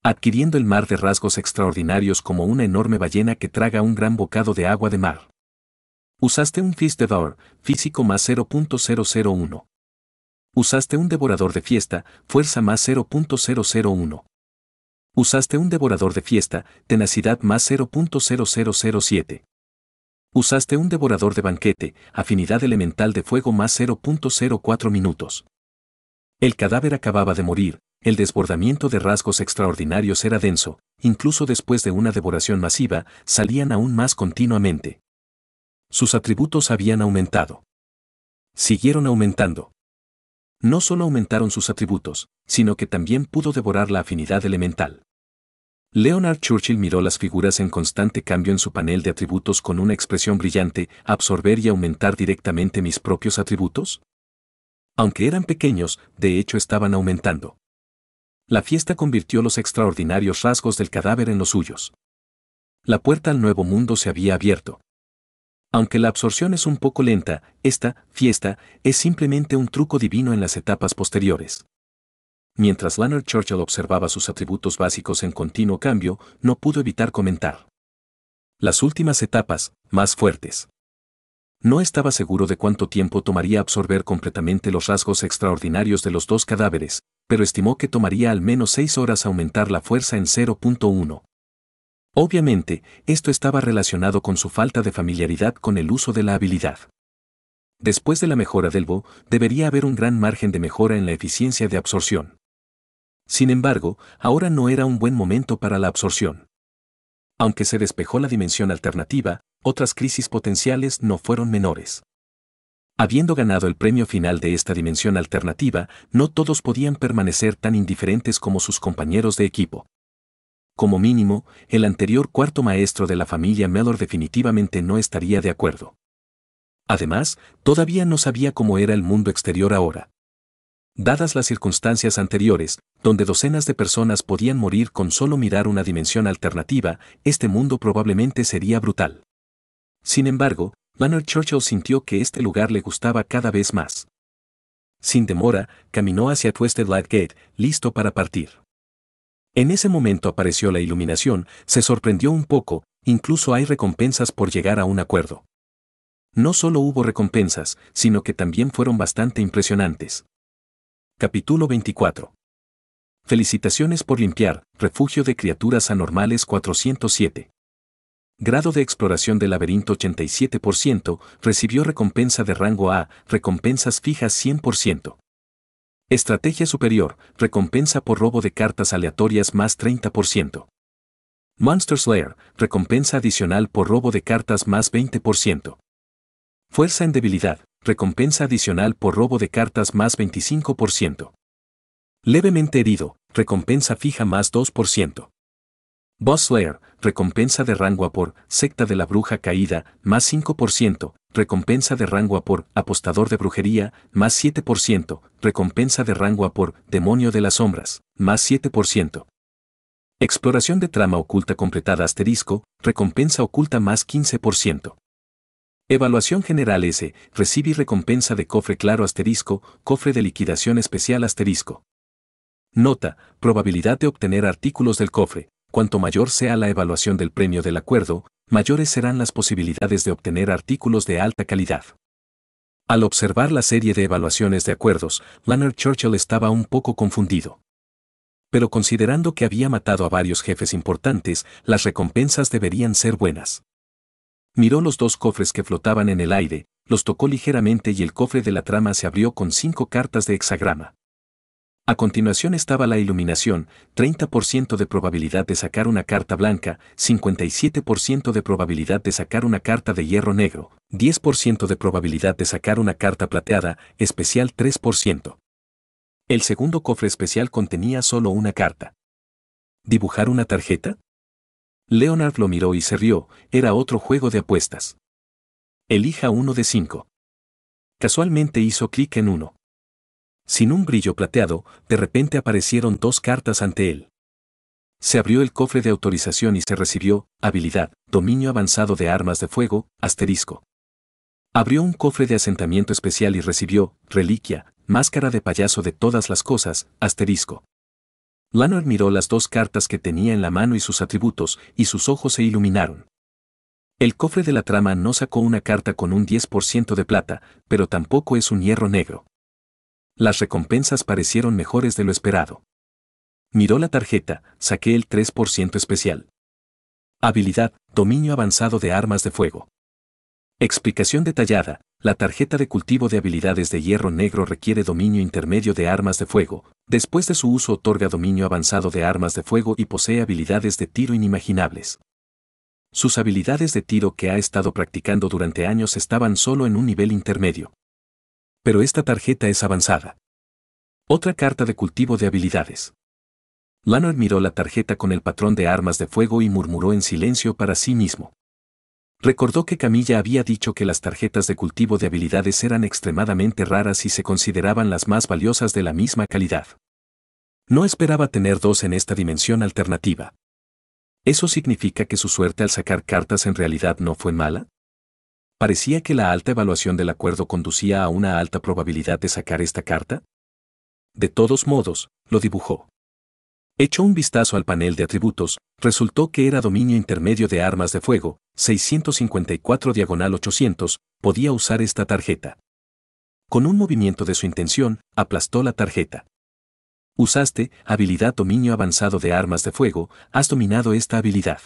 Adquiriendo el mar de rasgos extraordinarios como una enorme ballena que traga un gran bocado de agua de mar. Usaste un Fist Devour, físico más 0.001. Usaste un devorador de fiesta, fuerza más 0.001. Usaste un devorador de fiesta, tenacidad más 0.0007. Usaste un devorador de banquete, afinidad elemental de fuego más 0.04 minutos. El cadáver acababa de morir, el desbordamiento de rasgos extraordinarios era denso, incluso después de una devoración masiva, salían aún más continuamente. Sus atributos habían aumentado. Siguieron aumentando. No solo aumentaron sus atributos, sino que también pudo devorar la afinidad elemental. Leonard Churchill miró las figuras en constante cambio en su panel de atributos con una expresión brillante, absorber y aumentar directamente mis propios atributos. Aunque eran pequeños, de hecho estaban aumentando. La fiesta convirtió los extraordinarios rasgos del cadáver en los suyos. La puerta al nuevo mundo se había abierto. Aunque la absorción es un poco lenta, esta fiesta es simplemente un truco divino en las etapas posteriores. Mientras Leonard Churchill observaba sus atributos básicos en continuo cambio, no pudo evitar comentar. Las últimas etapas, más fuertes. No estaba seguro de cuánto tiempo tomaría absorber completamente los rasgos extraordinarios de los dos cadáveres, pero estimó que tomaría al menos seis horas aumentar la fuerza en 0.1. Obviamente, esto estaba relacionado con su falta de familiaridad con el uso de la habilidad. Después de la mejora del Bo, debería haber un gran margen de mejora en la eficiencia de absorción. Sin embargo, ahora no era un buen momento para la absorción. Aunque se despejó la dimensión alternativa, otras crisis potenciales no fueron menores. Habiendo ganado el premio final de esta dimensión alternativa, no todos podían permanecer tan indiferentes como sus compañeros de equipo. Como mínimo, el anterior cuarto maestro de la familia Mellor definitivamente no estaría de acuerdo. Además, todavía no sabía cómo era el mundo exterior ahora. Dadas las circunstancias anteriores, donde docenas de personas podían morir con solo mirar una dimensión alternativa, este mundo probablemente sería brutal. Sin embargo, Leonard Churchill sintió que este lugar le gustaba cada vez más. Sin demora, caminó hacia Twisted Light Gate, listo para partir. En ese momento apareció la iluminación, se sorprendió un poco, incluso hay recompensas por llegar a un acuerdo. No solo hubo recompensas, sino que también fueron bastante impresionantes. Capítulo 24. Felicitaciones por limpiar, refugio de criaturas anormales 407. Grado de exploración del laberinto 87%, recibió recompensa de rango A, recompensas fijas 100%. Estrategia superior, recompensa por robo de cartas aleatorias más 30%. Monster Slayer, recompensa adicional por robo de cartas más 20%. Fuerza en debilidad, recompensa adicional por robo de cartas más 25%. Levemente herido, recompensa fija más 2%. Boss Lair, recompensa de rango por, secta de la bruja caída, más 5%, recompensa de rango por, apostador de brujería, más 7%, recompensa de rango por, demonio de las sombras, más 7%. Exploración de trama oculta completada asterisco, recompensa oculta más 15%. Evaluación general S, recibe recompensa de cofre claro asterisco, cofre de liquidación especial asterisco. Nota, probabilidad de obtener artículos del cofre. Cuanto mayor sea la evaluación del premio del acuerdo, mayores serán las posibilidades de obtener artículos de alta calidad. Al observar la serie de evaluaciones de acuerdos, Leonard Churchill estaba un poco confundido. Pero considerando que había matado a varios jefes importantes, las recompensas deberían ser buenas. Miró los dos cofres que flotaban en el aire, los tocó ligeramente y el cofre de la trama se abrió con cinco cartas de hexagrama. A continuación estaba la iluminación, 30% de probabilidad de sacar una carta blanca, 57% de probabilidad de sacar una carta de hierro negro, 10% de probabilidad de sacar una carta plateada, especial 3%. El segundo cofre especial contenía solo una carta. ¿Dibujar una tarjeta? Leonard lo miró y se rió, era otro juego de apuestas. Elija uno de cinco. Casualmente hizo clic en uno sin un brillo plateado, de repente aparecieron dos cartas ante él. Se abrió el cofre de autorización y se recibió, habilidad, dominio avanzado de armas de fuego, asterisco. Abrió un cofre de asentamiento especial y recibió, reliquia, máscara de payaso de todas las cosas, asterisco. Lano miró las dos cartas que tenía en la mano y sus atributos, y sus ojos se iluminaron. El cofre de la trama no sacó una carta con un 10% de plata, pero tampoco es un hierro negro. Las recompensas parecieron mejores de lo esperado. Miró la tarjeta, saqué el 3% especial. Habilidad, dominio avanzado de armas de fuego. Explicación detallada, la tarjeta de cultivo de habilidades de hierro negro requiere dominio intermedio de armas de fuego, después de su uso otorga dominio avanzado de armas de fuego y posee habilidades de tiro inimaginables. Sus habilidades de tiro que ha estado practicando durante años estaban solo en un nivel intermedio pero esta tarjeta es avanzada. Otra carta de cultivo de habilidades. Lano miró la tarjeta con el patrón de armas de fuego y murmuró en silencio para sí mismo. Recordó que Camilla había dicho que las tarjetas de cultivo de habilidades eran extremadamente raras y se consideraban las más valiosas de la misma calidad. No esperaba tener dos en esta dimensión alternativa. ¿Eso significa que su suerte al sacar cartas en realidad no fue mala? ¿Parecía que la alta evaluación del acuerdo conducía a una alta probabilidad de sacar esta carta? De todos modos, lo dibujó. Echó un vistazo al panel de atributos, resultó que era dominio intermedio de armas de fuego, 654 diagonal 800, podía usar esta tarjeta. Con un movimiento de su intención, aplastó la tarjeta. Usaste habilidad dominio avanzado de armas de fuego, has dominado esta habilidad.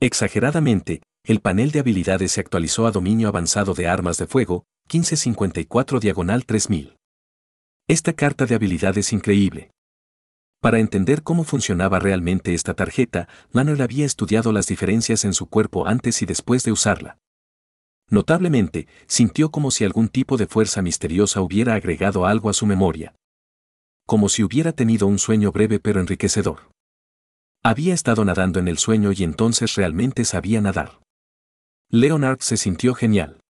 Exageradamente, el panel de habilidades se actualizó a dominio avanzado de armas de fuego, 1554 diagonal 3000. Esta carta de habilidades es increíble. Para entender cómo funcionaba realmente esta tarjeta, Manuel había estudiado las diferencias en su cuerpo antes y después de usarla. Notablemente, sintió como si algún tipo de fuerza misteriosa hubiera agregado algo a su memoria. Como si hubiera tenido un sueño breve pero enriquecedor. Había estado nadando en el sueño y entonces realmente sabía nadar. Leonard se sintió genial.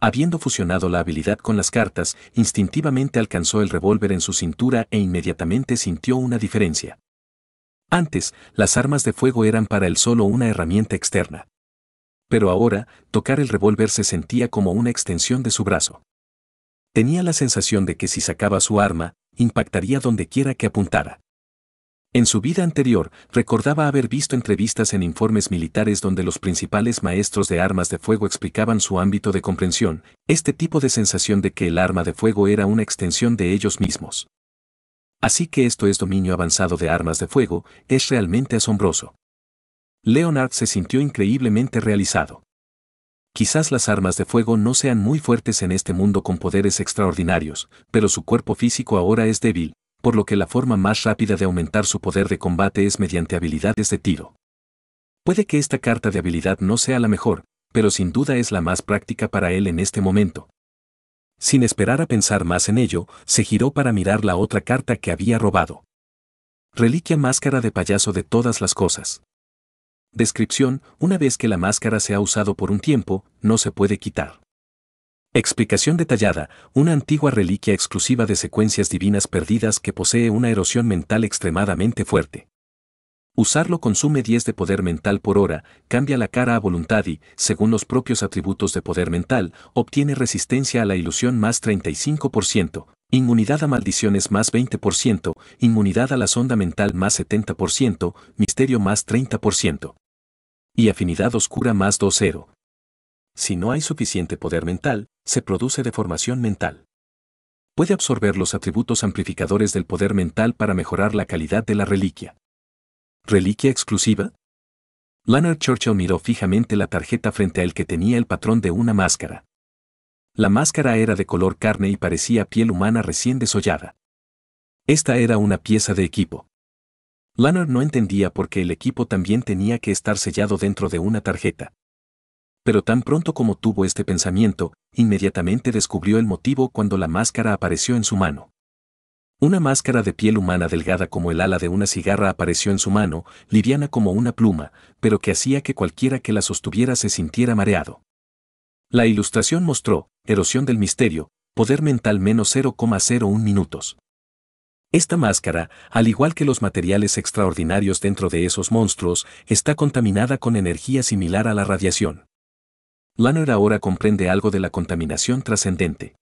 Habiendo fusionado la habilidad con las cartas, instintivamente alcanzó el revólver en su cintura e inmediatamente sintió una diferencia. Antes, las armas de fuego eran para él solo una herramienta externa. Pero ahora, tocar el revólver se sentía como una extensión de su brazo. Tenía la sensación de que si sacaba su arma, impactaría donde quiera que apuntara. En su vida anterior, recordaba haber visto entrevistas en informes militares donde los principales maestros de armas de fuego explicaban su ámbito de comprensión, este tipo de sensación de que el arma de fuego era una extensión de ellos mismos. Así que esto es dominio avanzado de armas de fuego, es realmente asombroso. Leonard se sintió increíblemente realizado. Quizás las armas de fuego no sean muy fuertes en este mundo con poderes extraordinarios, pero su cuerpo físico ahora es débil, por lo que la forma más rápida de aumentar su poder de combate es mediante habilidades de tiro. Puede que esta carta de habilidad no sea la mejor, pero sin duda es la más práctica para él en este momento. Sin esperar a pensar más en ello, se giró para mirar la otra carta que había robado. Reliquia máscara de payaso de todas las cosas. Descripción, una vez que la máscara se ha usado por un tiempo, no se puede quitar. Explicación detallada, una antigua reliquia exclusiva de secuencias divinas perdidas que posee una erosión mental extremadamente fuerte. Usarlo consume 10 de poder mental por hora, cambia la cara a voluntad y, según los propios atributos de poder mental, obtiene resistencia a la ilusión más 35%, inmunidad a maldiciones más 20%, inmunidad a la sonda mental más 70%, misterio más 30%. Y afinidad oscura más 2-0. Si no hay suficiente poder mental, se produce deformación mental. Puede absorber los atributos amplificadores del poder mental para mejorar la calidad de la reliquia. ¿Reliquia exclusiva? Leonard Churchill miró fijamente la tarjeta frente a él que tenía el patrón de una máscara. La máscara era de color carne y parecía piel humana recién desollada. Esta era una pieza de equipo. Leonard no entendía por qué el equipo también tenía que estar sellado dentro de una tarjeta pero tan pronto como tuvo este pensamiento, inmediatamente descubrió el motivo cuando la máscara apareció en su mano. Una máscara de piel humana delgada como el ala de una cigarra apareció en su mano, liviana como una pluma, pero que hacía que cualquiera que la sostuviera se sintiera mareado. La ilustración mostró, erosión del misterio, poder mental menos 0,01 minutos. Esta máscara, al igual que los materiales extraordinarios dentro de esos monstruos, está contaminada con energía similar a la radiación. Lanner ahora comprende algo de la contaminación trascendente.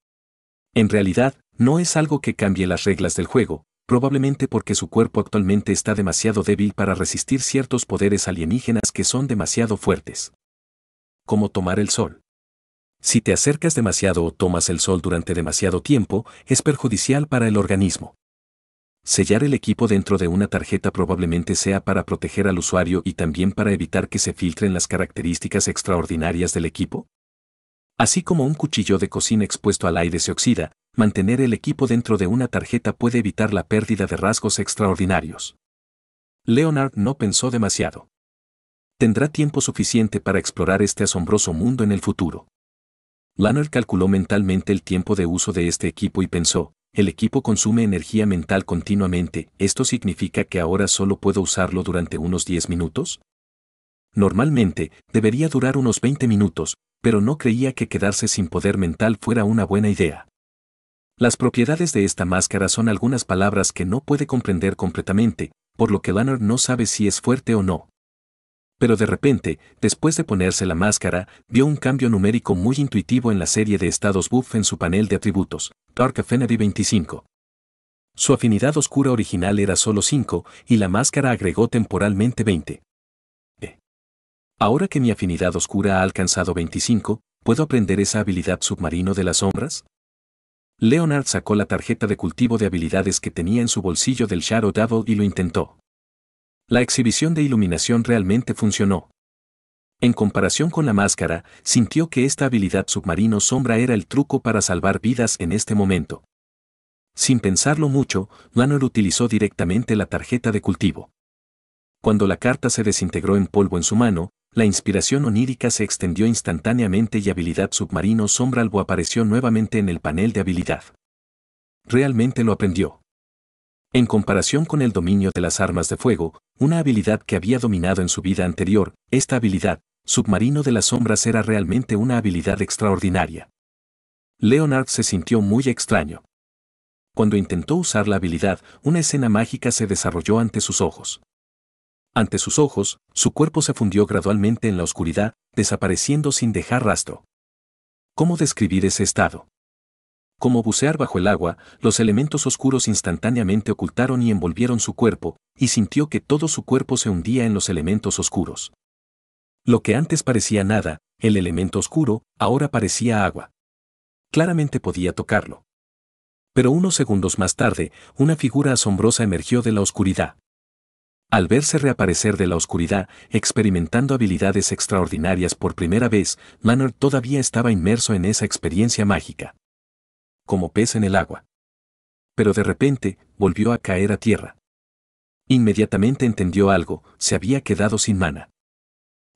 En realidad, no es algo que cambie las reglas del juego, probablemente porque su cuerpo actualmente está demasiado débil para resistir ciertos poderes alienígenas que son demasiado fuertes. Como tomar el sol. Si te acercas demasiado o tomas el sol durante demasiado tiempo, es perjudicial para el organismo. Sellar el equipo dentro de una tarjeta probablemente sea para proteger al usuario y también para evitar que se filtren las características extraordinarias del equipo. Así como un cuchillo de cocina expuesto al aire se oxida, mantener el equipo dentro de una tarjeta puede evitar la pérdida de rasgos extraordinarios. Leonard no pensó demasiado. Tendrá tiempo suficiente para explorar este asombroso mundo en el futuro. Lanner calculó mentalmente el tiempo de uso de este equipo y pensó, el equipo consume energía mental continuamente, ¿esto significa que ahora solo puedo usarlo durante unos 10 minutos? Normalmente, debería durar unos 20 minutos, pero no creía que quedarse sin poder mental fuera una buena idea. Las propiedades de esta máscara son algunas palabras que no puede comprender completamente, por lo que Lanner no sabe si es fuerte o no. Pero de repente, después de ponerse la máscara, vio un cambio numérico muy intuitivo en la serie de estados buff en su panel de atributos, Dark Affinity 25. Su afinidad oscura original era solo 5 y la máscara agregó temporalmente 20. Eh. Ahora que mi afinidad oscura ha alcanzado 25, ¿puedo aprender esa habilidad submarino de las sombras? Leonard sacó la tarjeta de cultivo de habilidades que tenía en su bolsillo del Shadow Devil y lo intentó. La exhibición de iluminación realmente funcionó. En comparación con la máscara, sintió que esta habilidad submarino sombra era el truco para salvar vidas en este momento. Sin pensarlo mucho, Lanor utilizó directamente la tarjeta de cultivo. Cuando la carta se desintegró en polvo en su mano, la inspiración onírica se extendió instantáneamente y habilidad submarino sombra albo apareció nuevamente en el panel de habilidad. Realmente lo aprendió. En comparación con el dominio de las armas de fuego, una habilidad que había dominado en su vida anterior, esta habilidad, Submarino de las Sombras era realmente una habilidad extraordinaria. Leonard se sintió muy extraño. Cuando intentó usar la habilidad, una escena mágica se desarrolló ante sus ojos. Ante sus ojos, su cuerpo se fundió gradualmente en la oscuridad, desapareciendo sin dejar rastro. ¿Cómo describir ese estado? Como bucear bajo el agua, los elementos oscuros instantáneamente ocultaron y envolvieron su cuerpo, y sintió que todo su cuerpo se hundía en los elementos oscuros. Lo que antes parecía nada, el elemento oscuro, ahora parecía agua. Claramente podía tocarlo. Pero unos segundos más tarde, una figura asombrosa emergió de la oscuridad. Al verse reaparecer de la oscuridad, experimentando habilidades extraordinarias por primera vez, Manor todavía estaba inmerso en esa experiencia mágica como pez en el agua. Pero de repente, volvió a caer a tierra. Inmediatamente entendió algo, se había quedado sin mana.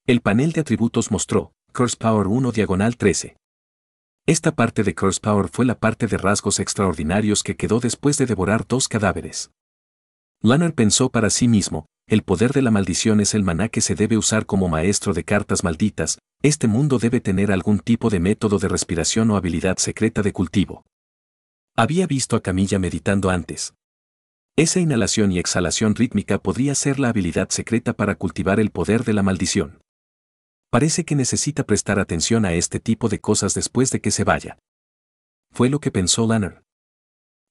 El panel de atributos mostró, Curse Power 1 diagonal 13. Esta parte de Curse Power fue la parte de rasgos extraordinarios que quedó después de devorar dos cadáveres. Lanner pensó para sí mismo, el poder de la maldición es el maná que se debe usar como maestro de cartas malditas, este mundo debe tener algún tipo de método de respiración o habilidad secreta de cultivo. Había visto a Camilla meditando antes. Esa inhalación y exhalación rítmica podría ser la habilidad secreta para cultivar el poder de la maldición. Parece que necesita prestar atención a este tipo de cosas después de que se vaya. Fue lo que pensó Lanner.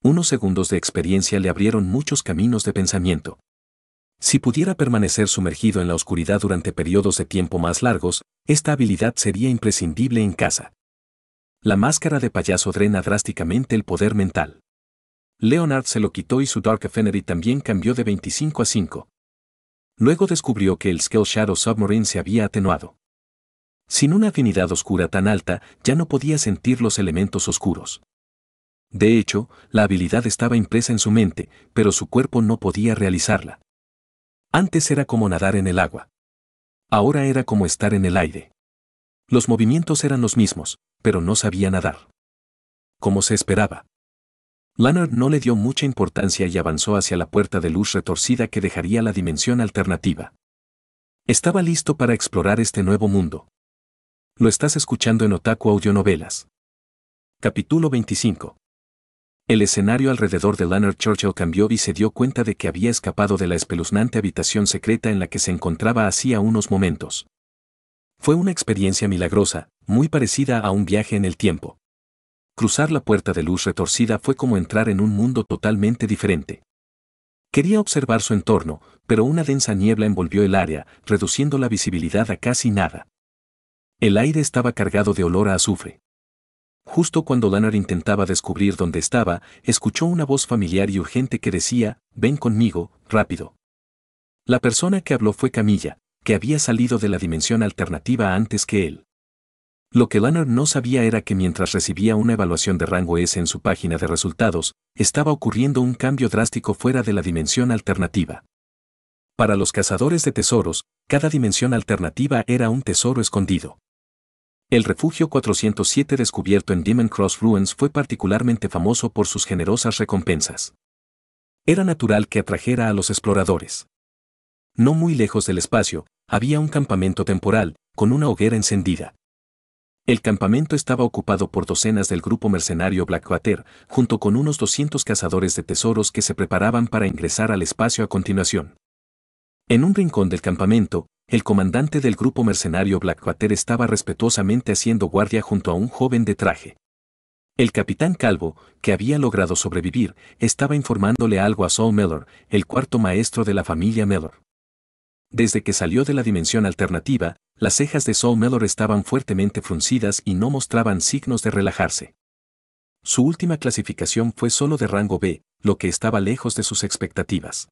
Unos segundos de experiencia le abrieron muchos caminos de pensamiento. Si pudiera permanecer sumergido en la oscuridad durante periodos de tiempo más largos, esta habilidad sería imprescindible en casa. La máscara de payaso drena drásticamente el poder mental. Leonard se lo quitó y su Dark Affinity también cambió de 25 a 5. Luego descubrió que el Skill Shadow Submarine se había atenuado. Sin una afinidad oscura tan alta, ya no podía sentir los elementos oscuros. De hecho, la habilidad estaba impresa en su mente, pero su cuerpo no podía realizarla. Antes era como nadar en el agua. Ahora era como estar en el aire. Los movimientos eran los mismos, pero no sabía nadar. Como se esperaba. Leonard no le dio mucha importancia y avanzó hacia la puerta de luz retorcida que dejaría la dimensión alternativa. Estaba listo para explorar este nuevo mundo. Lo estás escuchando en Otaku Audionovelas. Capítulo 25. El escenario alrededor de Leonard Churchill cambió y se dio cuenta de que había escapado de la espeluznante habitación secreta en la que se encontraba hacía unos momentos. Fue una experiencia milagrosa, muy parecida a un viaje en el tiempo. Cruzar la puerta de luz retorcida fue como entrar en un mundo totalmente diferente. Quería observar su entorno, pero una densa niebla envolvió el área, reduciendo la visibilidad a casi nada. El aire estaba cargado de olor a azufre. Justo cuando Lanner intentaba descubrir dónde estaba, escuchó una voz familiar y urgente que decía, ven conmigo, rápido. La persona que habló fue Camilla, que había salido de la dimensión alternativa antes que él. Lo que Lanner no sabía era que mientras recibía una evaluación de rango S en su página de resultados, estaba ocurriendo un cambio drástico fuera de la dimensión alternativa. Para los cazadores de tesoros, cada dimensión alternativa era un tesoro escondido. El refugio 407 descubierto en Demon Cross Ruins fue particularmente famoso por sus generosas recompensas. Era natural que atrajera a los exploradores. No muy lejos del espacio, había un campamento temporal, con una hoguera encendida. El campamento estaba ocupado por docenas del grupo mercenario Blackwater, junto con unos 200 cazadores de tesoros que se preparaban para ingresar al espacio a continuación. En un rincón del campamento, el comandante del grupo mercenario Blackwater estaba respetuosamente haciendo guardia junto a un joven de traje. El capitán Calvo, que había logrado sobrevivir, estaba informándole algo a Saul Miller, el cuarto maestro de la familia Mellor. Desde que salió de la dimensión alternativa, las cejas de Saul Mellor estaban fuertemente fruncidas y no mostraban signos de relajarse. Su última clasificación fue solo de rango B, lo que estaba lejos de sus expectativas.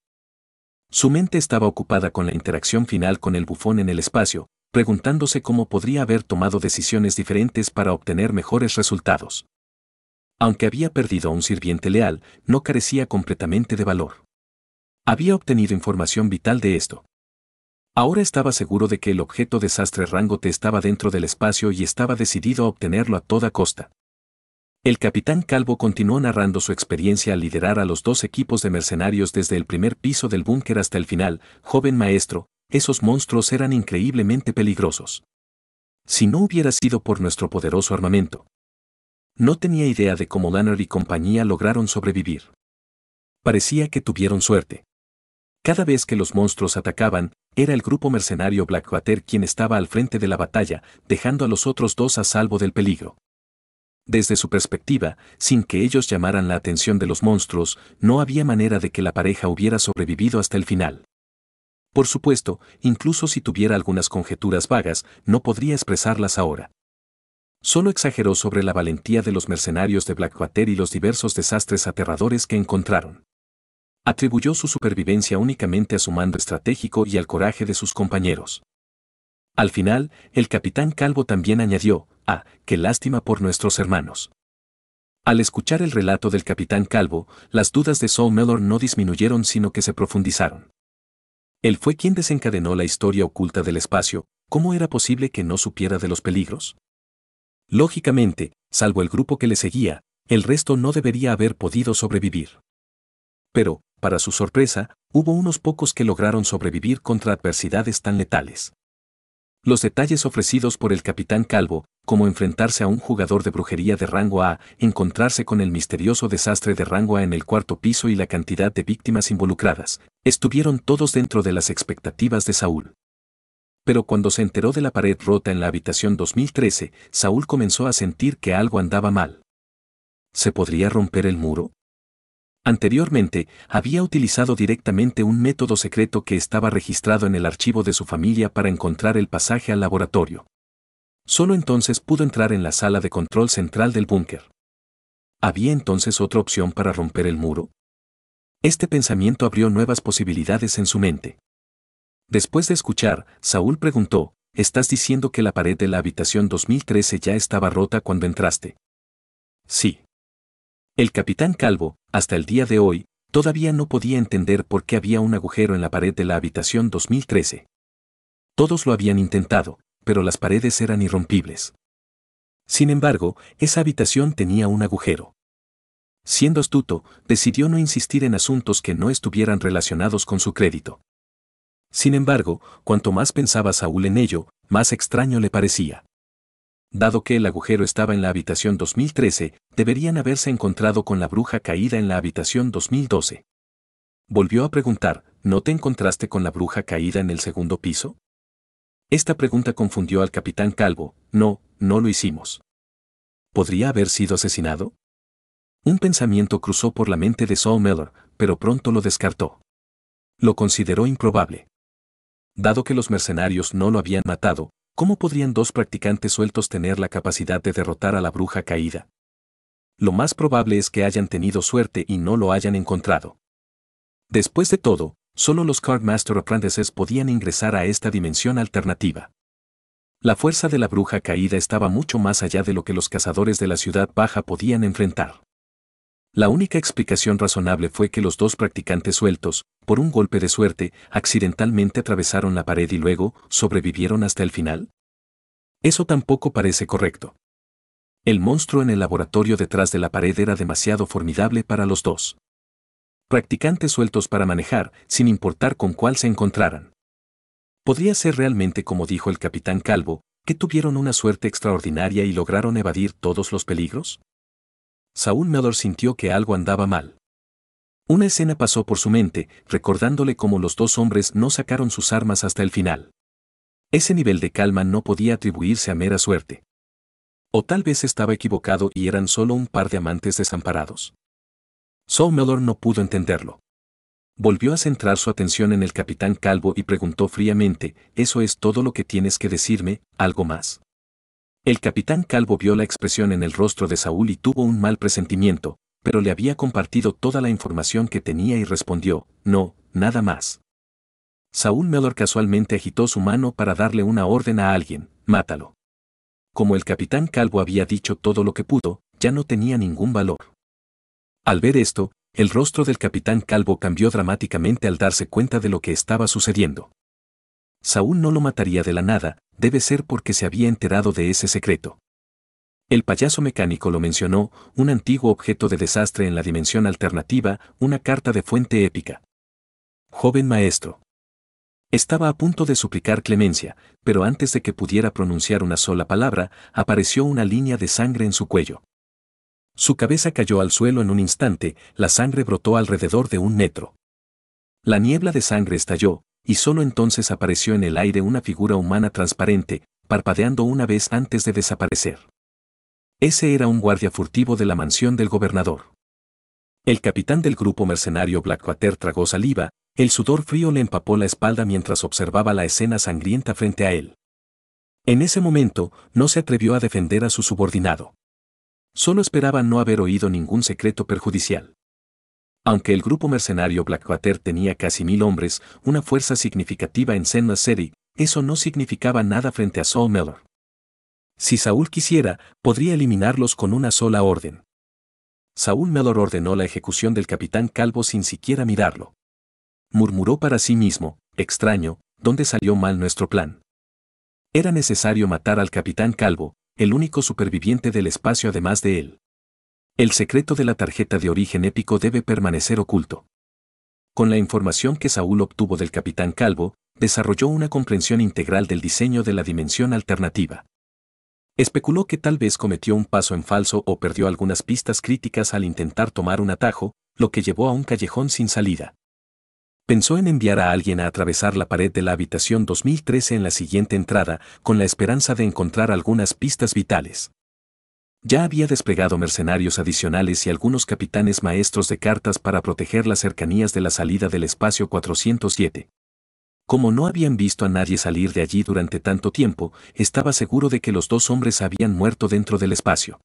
Su mente estaba ocupada con la interacción final con el bufón en el espacio, preguntándose cómo podría haber tomado decisiones diferentes para obtener mejores resultados. Aunque había perdido a un sirviente leal, no carecía completamente de valor. Había obtenido información vital de esto, Ahora estaba seguro de que el objeto desastre Rango te estaba dentro del espacio y estaba decidido a obtenerlo a toda costa. El capitán Calvo continuó narrando su experiencia al liderar a los dos equipos de mercenarios desde el primer piso del búnker hasta el final. Joven maestro, esos monstruos eran increíblemente peligrosos. Si no hubiera sido por nuestro poderoso armamento. No tenía idea de cómo Lanner y compañía lograron sobrevivir. Parecía que tuvieron suerte. Cada vez que los monstruos atacaban, era el grupo mercenario Blackwater quien estaba al frente de la batalla, dejando a los otros dos a salvo del peligro. Desde su perspectiva, sin que ellos llamaran la atención de los monstruos, no había manera de que la pareja hubiera sobrevivido hasta el final. Por supuesto, incluso si tuviera algunas conjeturas vagas, no podría expresarlas ahora. Solo exageró sobre la valentía de los mercenarios de Blackwater y los diversos desastres aterradores que encontraron. Atribuyó su supervivencia únicamente a su mando estratégico y al coraje de sus compañeros. Al final, el capitán Calvo también añadió, ah, qué lástima por nuestros hermanos. Al escuchar el relato del capitán Calvo, las dudas de Saul Mellor no disminuyeron sino que se profundizaron. Él fue quien desencadenó la historia oculta del espacio, ¿cómo era posible que no supiera de los peligros? Lógicamente, salvo el grupo que le seguía, el resto no debería haber podido sobrevivir. Pero, para su sorpresa, hubo unos pocos que lograron sobrevivir contra adversidades tan letales. Los detalles ofrecidos por el capitán Calvo, como enfrentarse a un jugador de brujería de rango A, encontrarse con el misterioso desastre de rango A en el cuarto piso y la cantidad de víctimas involucradas, estuvieron todos dentro de las expectativas de Saúl. Pero cuando se enteró de la pared rota en la habitación 2013, Saúl comenzó a sentir que algo andaba mal. ¿Se podría romper el muro? Anteriormente, había utilizado directamente un método secreto que estaba registrado en el archivo de su familia para encontrar el pasaje al laboratorio. Solo entonces pudo entrar en la sala de control central del búnker. ¿Había entonces otra opción para romper el muro? Este pensamiento abrió nuevas posibilidades en su mente. Después de escuchar, Saúl preguntó, ¿estás diciendo que la pared de la habitación 2013 ya estaba rota cuando entraste? Sí. El capitán Calvo, hasta el día de hoy, todavía no podía entender por qué había un agujero en la pared de la habitación 2013. Todos lo habían intentado, pero las paredes eran irrompibles. Sin embargo, esa habitación tenía un agujero. Siendo astuto, decidió no insistir en asuntos que no estuvieran relacionados con su crédito. Sin embargo, cuanto más pensaba Saúl en ello, más extraño le parecía. Dado que el agujero estaba en la habitación 2013, deberían haberse encontrado con la bruja caída en la habitación 2012. Volvió a preguntar, ¿no te encontraste con la bruja caída en el segundo piso? Esta pregunta confundió al capitán Calvo, no, no lo hicimos. ¿Podría haber sido asesinado? Un pensamiento cruzó por la mente de Saul Miller, pero pronto lo descartó. Lo consideró improbable. Dado que los mercenarios no lo habían matado, ¿Cómo podrían dos practicantes sueltos tener la capacidad de derrotar a la bruja caída? Lo más probable es que hayan tenido suerte y no lo hayan encontrado. Después de todo, solo los Cardmaster Apprentices podían ingresar a esta dimensión alternativa. La fuerza de la bruja caída estaba mucho más allá de lo que los cazadores de la ciudad baja podían enfrentar. La única explicación razonable fue que los dos practicantes sueltos, por un golpe de suerte, accidentalmente atravesaron la pared y luego sobrevivieron hasta el final. Eso tampoco parece correcto. El monstruo en el laboratorio detrás de la pared era demasiado formidable para los dos. Practicantes sueltos para manejar, sin importar con cuál se encontraran. Podría ser realmente como dijo el capitán Calvo, que tuvieron una suerte extraordinaria y lograron evadir todos los peligros? Saúl Mellor sintió que algo andaba mal. Una escena pasó por su mente, recordándole cómo los dos hombres no sacaron sus armas hasta el final. Ese nivel de calma no podía atribuirse a mera suerte. O tal vez estaba equivocado y eran solo un par de amantes desamparados. Saul Mellor no pudo entenderlo. Volvió a centrar su atención en el capitán Calvo y preguntó fríamente, ¿eso es todo lo que tienes que decirme, algo más? El capitán Calvo vio la expresión en el rostro de Saúl y tuvo un mal presentimiento, pero le había compartido toda la información que tenía y respondió, no, nada más. Saúl Melor casualmente agitó su mano para darle una orden a alguien, mátalo. Como el capitán Calvo había dicho todo lo que pudo, ya no tenía ningún valor. Al ver esto, el rostro del capitán Calvo cambió dramáticamente al darse cuenta de lo que estaba sucediendo. Saúl no lo mataría de la nada, debe ser porque se había enterado de ese secreto. El payaso mecánico lo mencionó, un antiguo objeto de desastre en la dimensión alternativa, una carta de fuente épica. Joven maestro. Estaba a punto de suplicar clemencia, pero antes de que pudiera pronunciar una sola palabra, apareció una línea de sangre en su cuello. Su cabeza cayó al suelo en un instante, la sangre brotó alrededor de un metro. La niebla de sangre estalló, y solo entonces apareció en el aire una figura humana transparente, parpadeando una vez antes de desaparecer. Ese era un guardia furtivo de la mansión del gobernador. El capitán del grupo mercenario Blackwater tragó saliva, el sudor frío le empapó la espalda mientras observaba la escena sangrienta frente a él. En ese momento, no se atrevió a defender a su subordinado. Solo esperaba no haber oído ningún secreto perjudicial. Aunque el grupo mercenario Blackwater tenía casi mil hombres, una fuerza significativa en Senna City, eso no significaba nada frente a Saul Miller. Si Saúl quisiera, podría eliminarlos con una sola orden. Saúl Mellor ordenó la ejecución del capitán Calvo sin siquiera mirarlo. Murmuró para sí mismo, extraño, ¿dónde salió mal nuestro plan? Era necesario matar al capitán Calvo, el único superviviente del espacio además de él. El secreto de la tarjeta de origen épico debe permanecer oculto. Con la información que Saúl obtuvo del capitán Calvo, desarrolló una comprensión integral del diseño de la dimensión alternativa. Especuló que tal vez cometió un paso en falso o perdió algunas pistas críticas al intentar tomar un atajo, lo que llevó a un callejón sin salida. Pensó en enviar a alguien a atravesar la pared de la habitación 2013 en la siguiente entrada, con la esperanza de encontrar algunas pistas vitales. Ya había desplegado mercenarios adicionales y algunos capitanes maestros de cartas para proteger las cercanías de la salida del espacio 407. Como no habían visto a nadie salir de allí durante tanto tiempo, estaba seguro de que los dos hombres habían muerto dentro del espacio.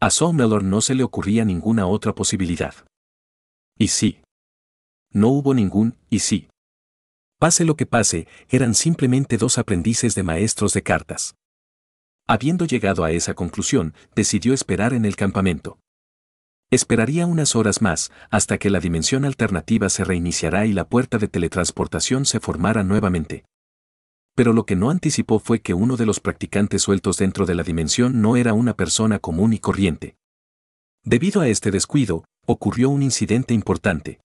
A Sommelor no se le ocurría ninguna otra posibilidad. Y sí. No hubo ningún, y sí. Pase lo que pase, eran simplemente dos aprendices de maestros de cartas. Habiendo llegado a esa conclusión, decidió esperar en el campamento. Esperaría unas horas más, hasta que la dimensión alternativa se reiniciará y la puerta de teletransportación se formara nuevamente. Pero lo que no anticipó fue que uno de los practicantes sueltos dentro de la dimensión no era una persona común y corriente. Debido a este descuido, ocurrió un incidente importante.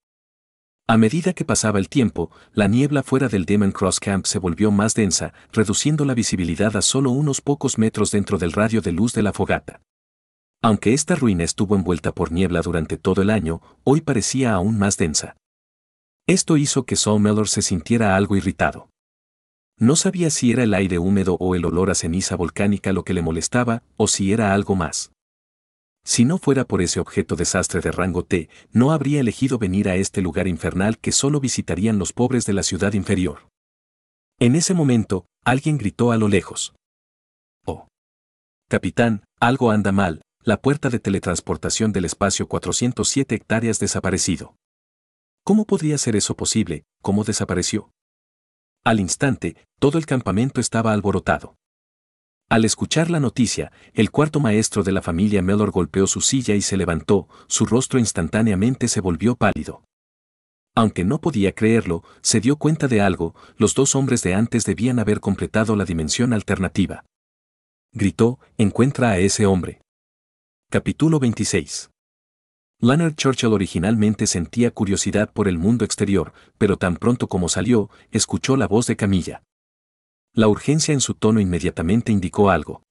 A medida que pasaba el tiempo, la niebla fuera del Demon Cross Camp se volvió más densa, reduciendo la visibilidad a solo unos pocos metros dentro del radio de luz de la fogata. Aunque esta ruina estuvo envuelta por niebla durante todo el año, hoy parecía aún más densa. Esto hizo que Saul Miller se sintiera algo irritado. No sabía si era el aire húmedo o el olor a ceniza volcánica lo que le molestaba, o si era algo más. Si no fuera por ese objeto desastre de rango T, no habría elegido venir a este lugar infernal que solo visitarían los pobres de la ciudad inferior. En ese momento, alguien gritó a lo lejos. Oh. Capitán, algo anda mal, la puerta de teletransportación del espacio 407 hectáreas desaparecido. ¿Cómo podría ser eso posible? ¿Cómo desapareció? Al instante, todo el campamento estaba alborotado. Al escuchar la noticia, el cuarto maestro de la familia Mellor golpeó su silla y se levantó, su rostro instantáneamente se volvió pálido. Aunque no podía creerlo, se dio cuenta de algo, los dos hombres de antes debían haber completado la dimensión alternativa. Gritó, encuentra a ese hombre. Capítulo 26. Leonard Churchill originalmente sentía curiosidad por el mundo exterior, pero tan pronto como salió, escuchó la voz de Camilla. La urgencia en su tono inmediatamente indicó algo.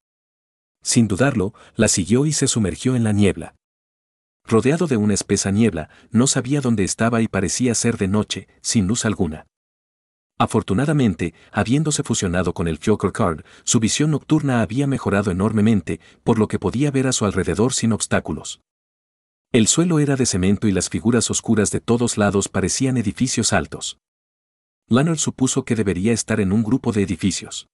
Sin dudarlo, la siguió y se sumergió en la niebla. Rodeado de una espesa niebla, no sabía dónde estaba y parecía ser de noche, sin luz alguna. Afortunadamente, habiéndose fusionado con el Joker Card, su visión nocturna había mejorado enormemente, por lo que podía ver a su alrededor sin obstáculos. El suelo era de cemento y las figuras oscuras de todos lados parecían edificios altos. Lanner supuso que debería estar en un grupo de edificios.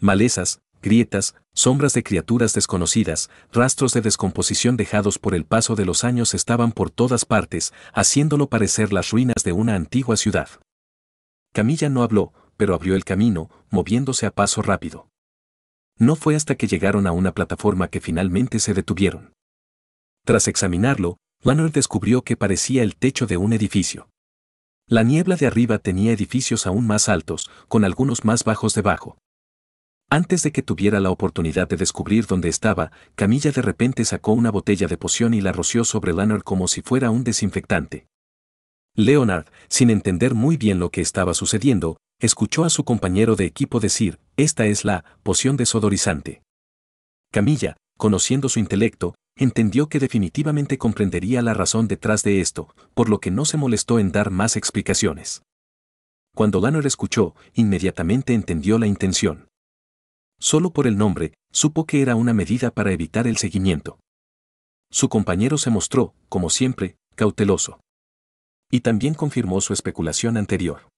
Malezas, grietas, sombras de criaturas desconocidas, rastros de descomposición dejados por el paso de los años estaban por todas partes, haciéndolo parecer las ruinas de una antigua ciudad. Camilla no habló, pero abrió el camino, moviéndose a paso rápido. No fue hasta que llegaron a una plataforma que finalmente se detuvieron. Tras examinarlo, Lanner descubrió que parecía el techo de un edificio. La niebla de arriba tenía edificios aún más altos, con algunos más bajos debajo. Antes de que tuviera la oportunidad de descubrir dónde estaba, Camilla de repente sacó una botella de poción y la roció sobre Leonard como si fuera un desinfectante. Leonard, sin entender muy bien lo que estaba sucediendo, escuchó a su compañero de equipo decir, esta es la poción desodorizante. Camilla, conociendo su intelecto, entendió que definitivamente comprendería la razón detrás de esto, por lo que no se molestó en dar más explicaciones. Cuando Lanner escuchó, inmediatamente entendió la intención. Solo por el nombre, supo que era una medida para evitar el seguimiento. Su compañero se mostró, como siempre, cauteloso. Y también confirmó su especulación anterior.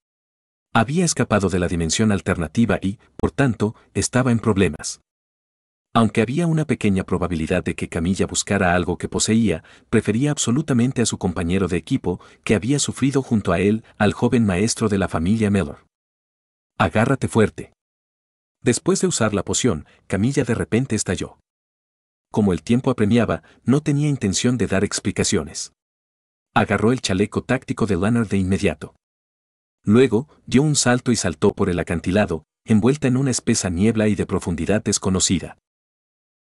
Había escapado de la dimensión alternativa y, por tanto, estaba en problemas. Aunque había una pequeña probabilidad de que Camilla buscara algo que poseía, prefería absolutamente a su compañero de equipo, que había sufrido junto a él, al joven maestro de la familia Mellor. Agárrate fuerte. Después de usar la poción, Camilla de repente estalló. Como el tiempo apremiaba, no tenía intención de dar explicaciones. Agarró el chaleco táctico de Leonard de inmediato. Luego, dio un salto y saltó por el acantilado, envuelta en una espesa niebla y de profundidad desconocida.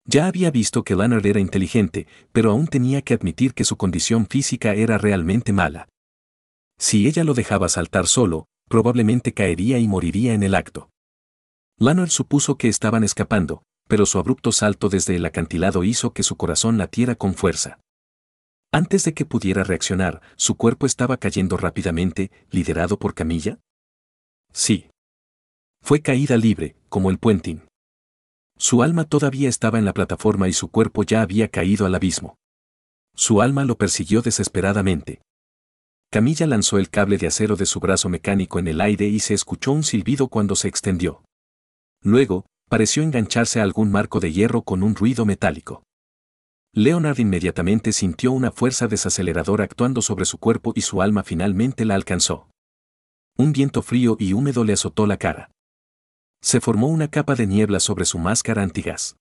Ya había visto que Lanner era inteligente, pero aún tenía que admitir que su condición física era realmente mala. Si ella lo dejaba saltar solo, probablemente caería y moriría en el acto. Lanner supuso que estaban escapando, pero su abrupto salto desde el acantilado hizo que su corazón latiera con fuerza. Antes de que pudiera reaccionar, su cuerpo estaba cayendo rápidamente, liderado por Camilla. Sí. Fue caída libre, como el puenting. Su alma todavía estaba en la plataforma y su cuerpo ya había caído al abismo. Su alma lo persiguió desesperadamente. Camilla lanzó el cable de acero de su brazo mecánico en el aire y se escuchó un silbido cuando se extendió. Luego, pareció engancharse a algún marco de hierro con un ruido metálico. Leonard inmediatamente sintió una fuerza desaceleradora actuando sobre su cuerpo y su alma finalmente la alcanzó. Un viento frío y húmedo le azotó la cara se formó una capa de niebla sobre su máscara antigas.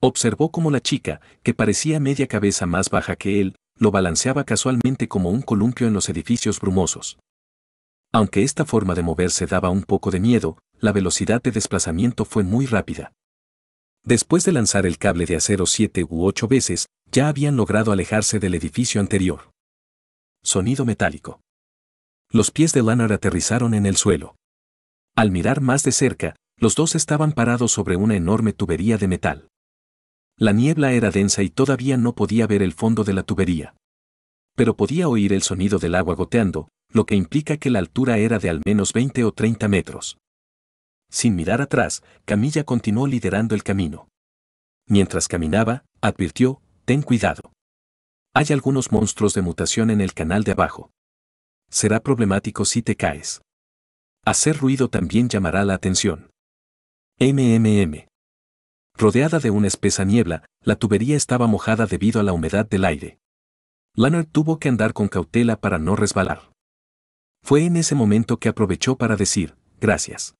Observó cómo la chica, que parecía media cabeza más baja que él, lo balanceaba casualmente como un columpio en los edificios brumosos. Aunque esta forma de moverse daba un poco de miedo, la velocidad de desplazamiento fue muy rápida. Después de lanzar el cable de acero siete u ocho veces, ya habían logrado alejarse del edificio anterior. Sonido metálico. Los pies de Lana aterrizaron en el suelo. Al mirar más de cerca, los dos estaban parados sobre una enorme tubería de metal. La niebla era densa y todavía no podía ver el fondo de la tubería. Pero podía oír el sonido del agua goteando, lo que implica que la altura era de al menos 20 o 30 metros. Sin mirar atrás, Camilla continuó liderando el camino. Mientras caminaba, advirtió, ten cuidado. Hay algunos monstruos de mutación en el canal de abajo. Será problemático si te caes. Hacer ruido también llamará la atención. MMM. Rodeada de una espesa niebla, la tubería estaba mojada debido a la humedad del aire. Leonard tuvo que andar con cautela para no resbalar. Fue en ese momento que aprovechó para decir, gracias.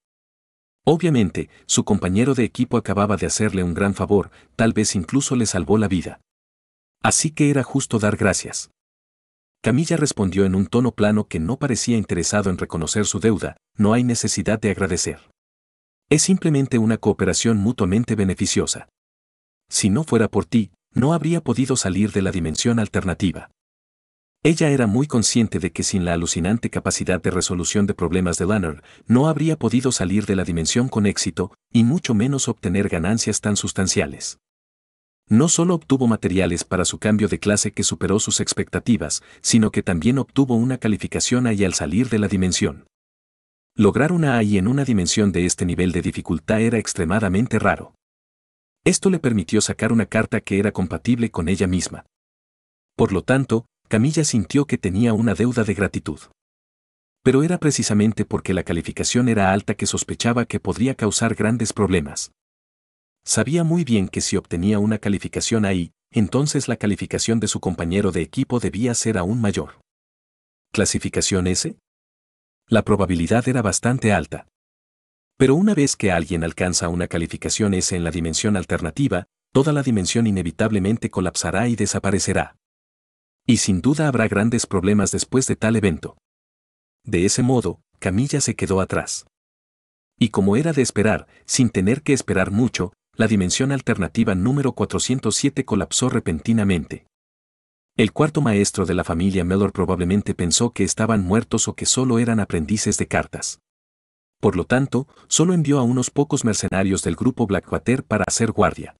Obviamente, su compañero de equipo acababa de hacerle un gran favor, tal vez incluso le salvó la vida. Así que era justo dar gracias. Camilla respondió en un tono plano que no parecía interesado en reconocer su deuda, no hay necesidad de agradecer. Es simplemente una cooperación mutuamente beneficiosa. Si no fuera por ti, no habría podido salir de la dimensión alternativa. Ella era muy consciente de que sin la alucinante capacidad de resolución de problemas de Lanner, no habría podido salir de la dimensión con éxito, y mucho menos obtener ganancias tan sustanciales. No solo obtuvo materiales para su cambio de clase que superó sus expectativas, sino que también obtuvo una calificación A y al salir de la dimensión. Lograr una A y en una dimensión de este nivel de dificultad era extremadamente raro. Esto le permitió sacar una carta que era compatible con ella misma. Por lo tanto, Camilla sintió que tenía una deuda de gratitud. Pero era precisamente porque la calificación era alta que sospechaba que podría causar grandes problemas. Sabía muy bien que si obtenía una calificación ahí, entonces la calificación de su compañero de equipo debía ser aún mayor. ¿Clasificación S? La probabilidad era bastante alta. Pero una vez que alguien alcanza una calificación S en la dimensión alternativa, toda la dimensión inevitablemente colapsará y desaparecerá. Y sin duda habrá grandes problemas después de tal evento. De ese modo, Camilla se quedó atrás. Y como era de esperar, sin tener que esperar mucho, la dimensión alternativa número 407 colapsó repentinamente. El cuarto maestro de la familia Mellor probablemente pensó que estaban muertos o que solo eran aprendices de cartas. Por lo tanto, solo envió a unos pocos mercenarios del grupo Blackwater para hacer guardia.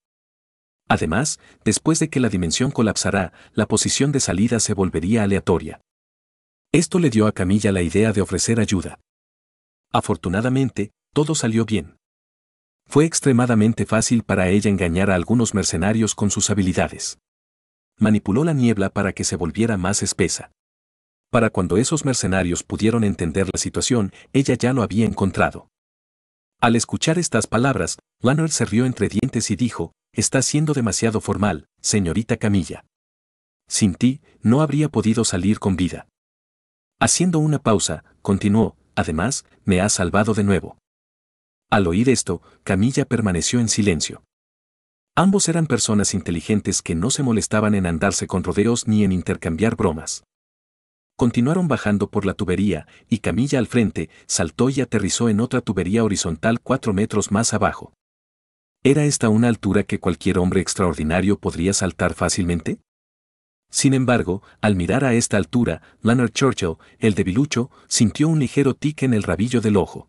Además, después de que la dimensión colapsara, la posición de salida se volvería aleatoria. Esto le dio a Camilla la idea de ofrecer ayuda. Afortunadamente, todo salió bien fue extremadamente fácil para ella engañar a algunos mercenarios con sus habilidades. Manipuló la niebla para que se volviera más espesa. Para cuando esos mercenarios pudieron entender la situación, ella ya lo había encontrado. Al escuchar estas palabras, Lanner se rió entre dientes y dijo, Está siendo demasiado formal, señorita Camilla. Sin ti, no habría podido salir con vida. Haciendo una pausa, continuó, Además, me has salvado de nuevo. Al oír esto, Camilla permaneció en silencio. Ambos eran personas inteligentes que no se molestaban en andarse con rodeos ni en intercambiar bromas. Continuaron bajando por la tubería, y Camilla al frente saltó y aterrizó en otra tubería horizontal cuatro metros más abajo. ¿Era esta una altura que cualquier hombre extraordinario podría saltar fácilmente? Sin embargo, al mirar a esta altura, Leonard Churchill, el debilucho, sintió un ligero tic en el rabillo del ojo.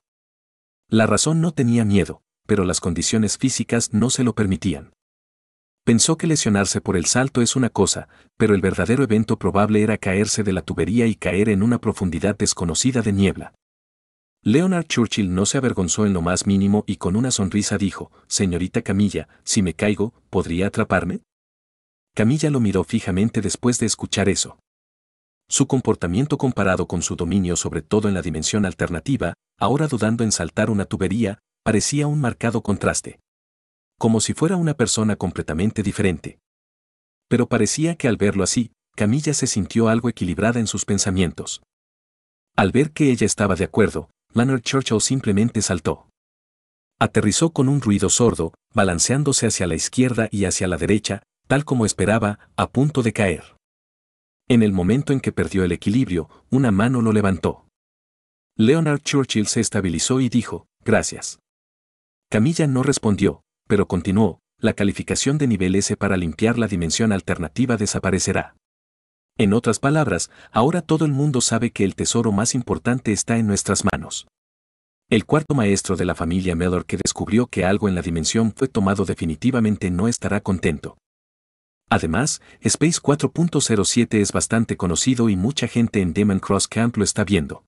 La razón no tenía miedo, pero las condiciones físicas no se lo permitían. Pensó que lesionarse por el salto es una cosa, pero el verdadero evento probable era caerse de la tubería y caer en una profundidad desconocida de niebla. Leonard Churchill no se avergonzó en lo más mínimo y con una sonrisa dijo, Señorita Camilla, si me caigo, ¿podría atraparme? Camilla lo miró fijamente después de escuchar eso su comportamiento comparado con su dominio sobre todo en la dimensión alternativa, ahora dudando en saltar una tubería, parecía un marcado contraste. Como si fuera una persona completamente diferente. Pero parecía que al verlo así, Camilla se sintió algo equilibrada en sus pensamientos. Al ver que ella estaba de acuerdo, Leonard Churchill simplemente saltó. Aterrizó con un ruido sordo, balanceándose hacia la izquierda y hacia la derecha, tal como esperaba, a punto de caer. En el momento en que perdió el equilibrio, una mano lo levantó. Leonard Churchill se estabilizó y dijo, gracias. Camilla no respondió, pero continuó, la calificación de nivel S para limpiar la dimensión alternativa desaparecerá. En otras palabras, ahora todo el mundo sabe que el tesoro más importante está en nuestras manos. El cuarto maestro de la familia Mellor que descubrió que algo en la dimensión fue tomado definitivamente no estará contento. Además, Space 4.07 es bastante conocido y mucha gente en Demon Cross Camp lo está viendo.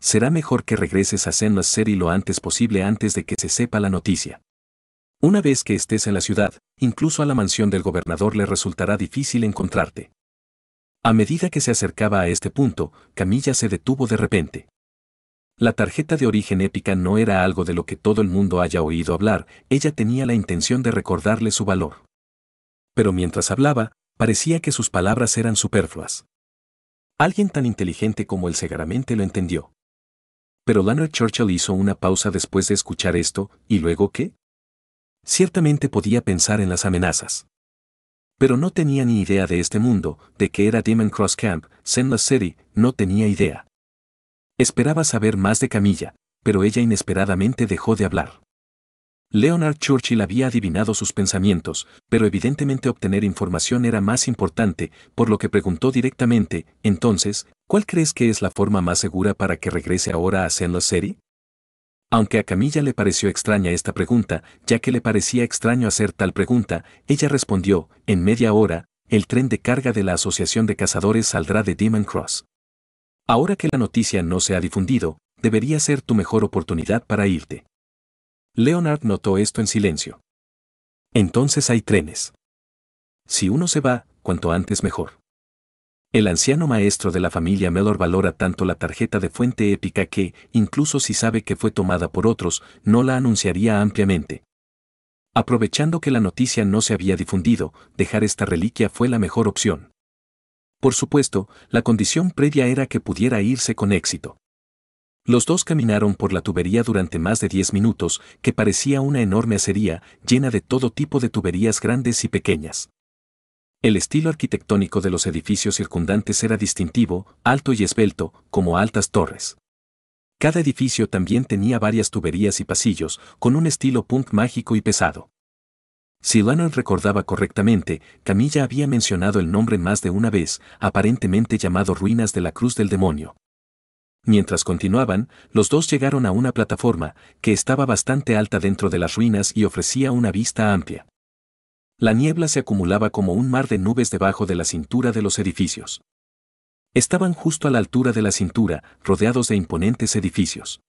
Será mejor que regreses a ser City lo antes posible antes de que se sepa la noticia. Una vez que estés en la ciudad, incluso a la mansión del gobernador le resultará difícil encontrarte. A medida que se acercaba a este punto, Camilla se detuvo de repente. La tarjeta de origen épica no era algo de lo que todo el mundo haya oído hablar, ella tenía la intención de recordarle su valor pero mientras hablaba, parecía que sus palabras eran superfluas. Alguien tan inteligente como él cegaramente lo entendió. Pero Leonard Churchill hizo una pausa después de escuchar esto, ¿y luego qué? Ciertamente podía pensar en las amenazas. Pero no tenía ni idea de este mundo, de que era Demon Cross Camp, Sendless City, no tenía idea. Esperaba saber más de Camilla, pero ella inesperadamente dejó de hablar. Leonard Churchill había adivinado sus pensamientos, pero evidentemente obtener información era más importante, por lo que preguntó directamente, entonces, ¿cuál crees que es la forma más segura para que regrese ahora a Senless City? Aunque a Camilla le pareció extraña esta pregunta, ya que le parecía extraño hacer tal pregunta, ella respondió, en media hora, el tren de carga de la Asociación de Cazadores saldrá de Demon Cross. Ahora que la noticia no se ha difundido, debería ser tu mejor oportunidad para irte. Leonard notó esto en silencio. Entonces hay trenes. Si uno se va, cuanto antes mejor. El anciano maestro de la familia Mellor valora tanto la tarjeta de fuente épica que, incluso si sabe que fue tomada por otros, no la anunciaría ampliamente. Aprovechando que la noticia no se había difundido, dejar esta reliquia fue la mejor opción. Por supuesto, la condición previa era que pudiera irse con éxito. Los dos caminaron por la tubería durante más de 10 minutos, que parecía una enorme acería llena de todo tipo de tuberías grandes y pequeñas. El estilo arquitectónico de los edificios circundantes era distintivo, alto y esbelto, como altas torres. Cada edificio también tenía varias tuberías y pasillos, con un estilo punk mágico y pesado. Si Leonard recordaba correctamente, Camilla había mencionado el nombre más de una vez, aparentemente llamado Ruinas de la Cruz del Demonio. Mientras continuaban, los dos llegaron a una plataforma, que estaba bastante alta dentro de las ruinas y ofrecía una vista amplia. La niebla se acumulaba como un mar de nubes debajo de la cintura de los edificios. Estaban justo a la altura de la cintura, rodeados de imponentes edificios.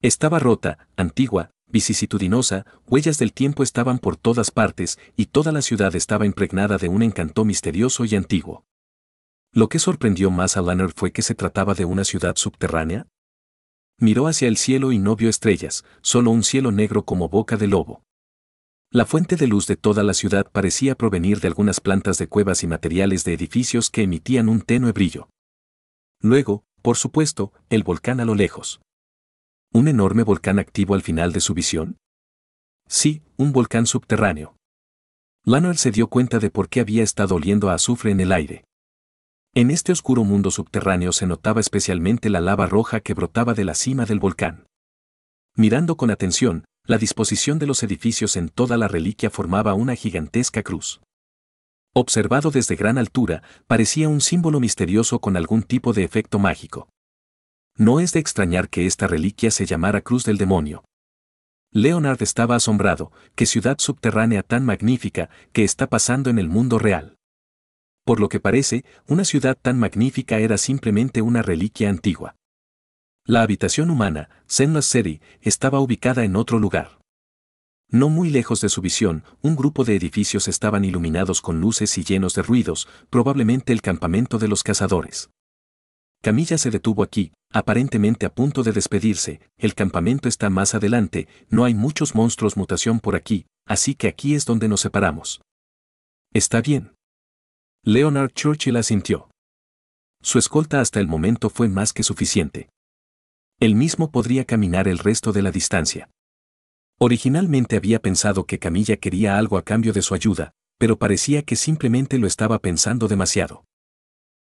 Estaba rota, antigua, vicisitudinosa, huellas del tiempo estaban por todas partes y toda la ciudad estaba impregnada de un encanto misterioso y antiguo. Lo que sorprendió más a Lanner fue que se trataba de una ciudad subterránea. Miró hacia el cielo y no vio estrellas, solo un cielo negro como boca de lobo. La fuente de luz de toda la ciudad parecía provenir de algunas plantas de cuevas y materiales de edificios que emitían un tenue brillo. Luego, por supuesto, el volcán a lo lejos. ¿Un enorme volcán activo al final de su visión? Sí, un volcán subterráneo. Lanner se dio cuenta de por qué había estado oliendo a azufre en el aire. En este oscuro mundo subterráneo se notaba especialmente la lava roja que brotaba de la cima del volcán. Mirando con atención, la disposición de los edificios en toda la reliquia formaba una gigantesca cruz. Observado desde gran altura, parecía un símbolo misterioso con algún tipo de efecto mágico. No es de extrañar que esta reliquia se llamara Cruz del Demonio. Leonard estaba asombrado, qué ciudad subterránea tan magnífica que está pasando en el mundo real. Por lo que parece, una ciudad tan magnífica era simplemente una reliquia antigua. La habitación humana, Senna City, estaba ubicada en otro lugar. No muy lejos de su visión, un grupo de edificios estaban iluminados con luces y llenos de ruidos, probablemente el campamento de los cazadores. Camilla se detuvo aquí, aparentemente a punto de despedirse, el campamento está más adelante, no hay muchos monstruos mutación por aquí, así que aquí es donde nos separamos. Está bien. Leonard Churchill asintió. Su escolta hasta el momento fue más que suficiente. Él mismo podría caminar el resto de la distancia. Originalmente había pensado que Camilla quería algo a cambio de su ayuda, pero parecía que simplemente lo estaba pensando demasiado.